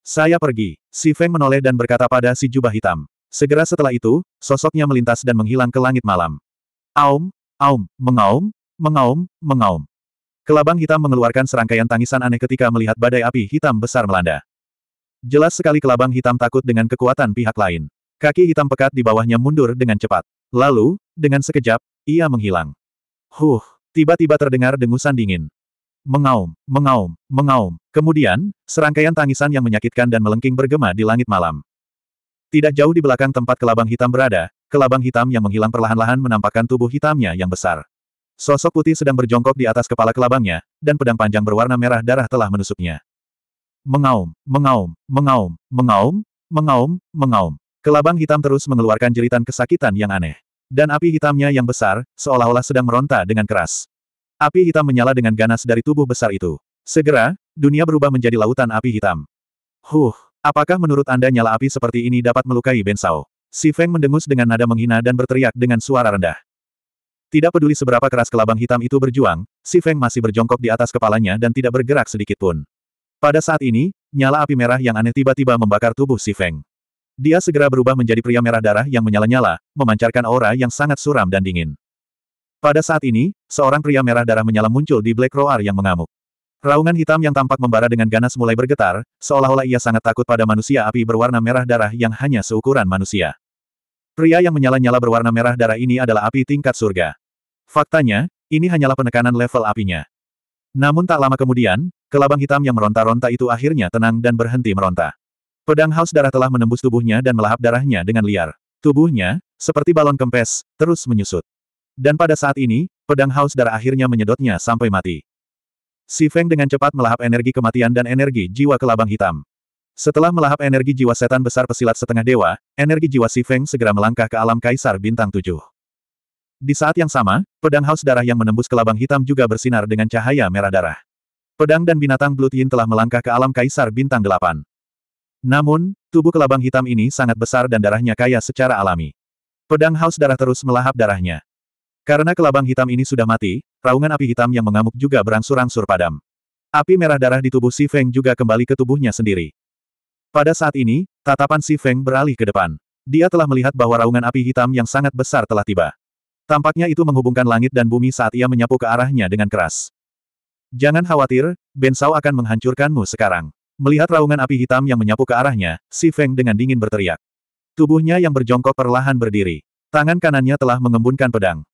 Saya pergi. Si Feng menoleh dan berkata pada si jubah hitam. Segera setelah itu, sosoknya melintas dan menghilang ke langit malam. Aum, aum, mengaum, mengaum, mengaum. Kelabang hitam mengeluarkan serangkaian tangisan aneh ketika melihat badai api hitam besar melanda. Jelas sekali kelabang hitam takut dengan kekuatan pihak lain. Kaki hitam pekat di bawahnya mundur dengan cepat. Lalu, dengan sekejap, ia menghilang. Huh, tiba-tiba terdengar dengusan dingin. Mengaum, mengaum, mengaum. Kemudian, serangkaian tangisan yang menyakitkan dan melengking bergema di langit malam. Tidak jauh di belakang tempat kelabang hitam berada, kelabang hitam yang menghilang perlahan-lahan menampakkan tubuh hitamnya yang besar. Sosok putih sedang berjongkok di atas kepala kelabangnya, dan pedang panjang berwarna merah darah telah menusuknya. Mengaum, mengaum, mengaum, mengaum, mengaum, mengaum. Kelabang hitam terus mengeluarkan jeritan kesakitan yang aneh. Dan api hitamnya yang besar, seolah-olah sedang meronta dengan keras. Api hitam menyala dengan ganas dari tubuh besar itu. Segera, dunia berubah menjadi lautan api hitam. Huh, apakah menurut Anda nyala api seperti ini dapat melukai Bensao? Si Feng mendengus dengan nada menghina dan berteriak dengan suara rendah. Tidak peduli seberapa keras kelabang hitam itu berjuang, si Feng masih berjongkok di atas kepalanya dan tidak bergerak sedikit pun. Pada saat ini, nyala api merah yang aneh tiba-tiba membakar tubuh si Feng. Dia segera berubah menjadi pria merah darah yang menyala-nyala, memancarkan aura yang sangat suram dan dingin. Pada saat ini, seorang pria merah darah menyala muncul di Black Roar yang mengamuk. Raungan hitam yang tampak membara dengan ganas mulai bergetar, seolah-olah ia sangat takut pada manusia api berwarna merah darah yang hanya seukuran manusia. Pria yang menyala-nyala berwarna merah darah ini adalah api tingkat surga. Faktanya, ini hanyalah penekanan level apinya. Namun tak lama kemudian, kelabang hitam yang meronta-ronta itu akhirnya tenang dan berhenti meronta. Pedang haus darah telah menembus tubuhnya dan melahap darahnya dengan liar. Tubuhnya, seperti balon kempes, terus menyusut. Dan pada saat ini, pedang haus darah akhirnya menyedotnya sampai mati. Si Feng dengan cepat melahap energi kematian dan energi jiwa kelabang hitam. Setelah melahap energi jiwa setan besar pesilat setengah dewa, energi jiwa Si Feng segera melangkah ke alam kaisar bintang tujuh. Di saat yang sama, pedang haus darah yang menembus ke labang hitam juga bersinar dengan cahaya merah darah. Pedang dan binatang Blue telah melangkah ke alam kaisar bintang delapan. Namun, tubuh kelabang hitam ini sangat besar dan darahnya kaya secara alami. Pedang haus darah terus melahap darahnya. Karena kelabang hitam ini sudah mati, raungan api hitam yang mengamuk juga berangsur-angsur padam. Api merah darah di tubuh Si Feng juga kembali ke tubuhnya sendiri. Pada saat ini, tatapan Si Feng beralih ke depan. Dia telah melihat bahwa raungan api hitam yang sangat besar telah tiba. Tampaknya itu menghubungkan langit dan bumi saat ia menyapu ke arahnya dengan keras. Jangan khawatir, Bensau akan menghancurkanmu sekarang. Melihat raungan api hitam yang menyapu ke arahnya, Si Feng dengan dingin berteriak. Tubuhnya yang berjongkok perlahan berdiri. Tangan kanannya telah mengembunkan pedang.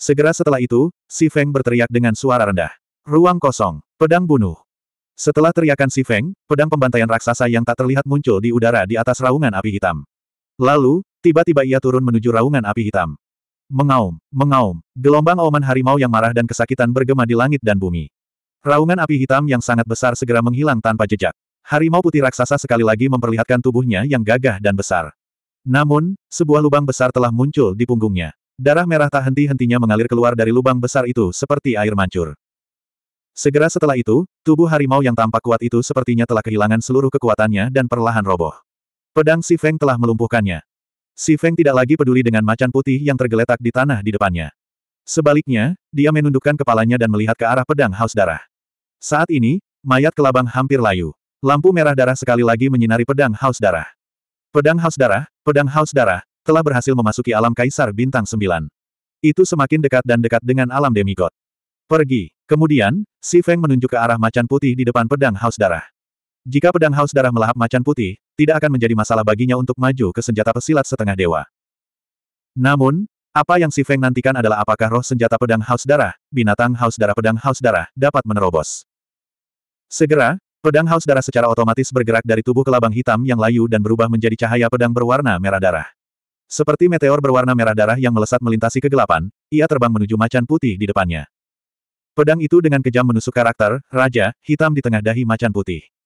Segera setelah itu, Si Feng berteriak dengan suara rendah. Ruang kosong, pedang bunuh. Setelah teriakan Si Feng, pedang pembantaian raksasa yang tak terlihat muncul di udara di atas raungan api hitam. Lalu, tiba-tiba ia turun menuju raungan api hitam. Mengaum, mengaum, gelombang oman harimau yang marah dan kesakitan bergema di langit dan bumi. Raungan api hitam yang sangat besar segera menghilang tanpa jejak. Harimau putih raksasa sekali lagi memperlihatkan tubuhnya yang gagah dan besar. Namun, sebuah lubang besar telah muncul di punggungnya. Darah merah tak henti-hentinya mengalir keluar dari lubang besar itu seperti air mancur. Segera setelah itu, tubuh harimau yang tampak kuat itu sepertinya telah kehilangan seluruh kekuatannya dan perlahan roboh. Pedang Si Feng telah melumpuhkannya. Si Feng tidak lagi peduli dengan macan putih yang tergeletak di tanah di depannya. Sebaliknya, dia menundukkan kepalanya dan melihat ke arah pedang haus darah. Saat ini, mayat kelabang hampir layu. Lampu merah darah sekali lagi menyinari pedang haus darah. Pedang haus darah, pedang haus darah, telah berhasil memasuki alam kaisar bintang sembilan. Itu semakin dekat dan dekat dengan alam demigod. Pergi. Kemudian, Si Feng menunjuk ke arah macan putih di depan pedang haus darah. Jika pedang haus darah melahap macan putih, tidak akan menjadi masalah baginya untuk maju ke senjata pesilat setengah dewa. Namun, apa yang Si Feng nantikan adalah apakah roh senjata pedang haus darah, binatang haus darah pedang haus darah, dapat menerobos. Segera, pedang haus darah secara otomatis bergerak dari tubuh kelabang hitam yang layu dan berubah menjadi cahaya pedang berwarna merah darah. Seperti meteor berwarna merah darah yang melesat melintasi kegelapan, ia terbang menuju macan putih di depannya. Pedang itu dengan kejam menusuk karakter, Raja, hitam di tengah dahi macan putih.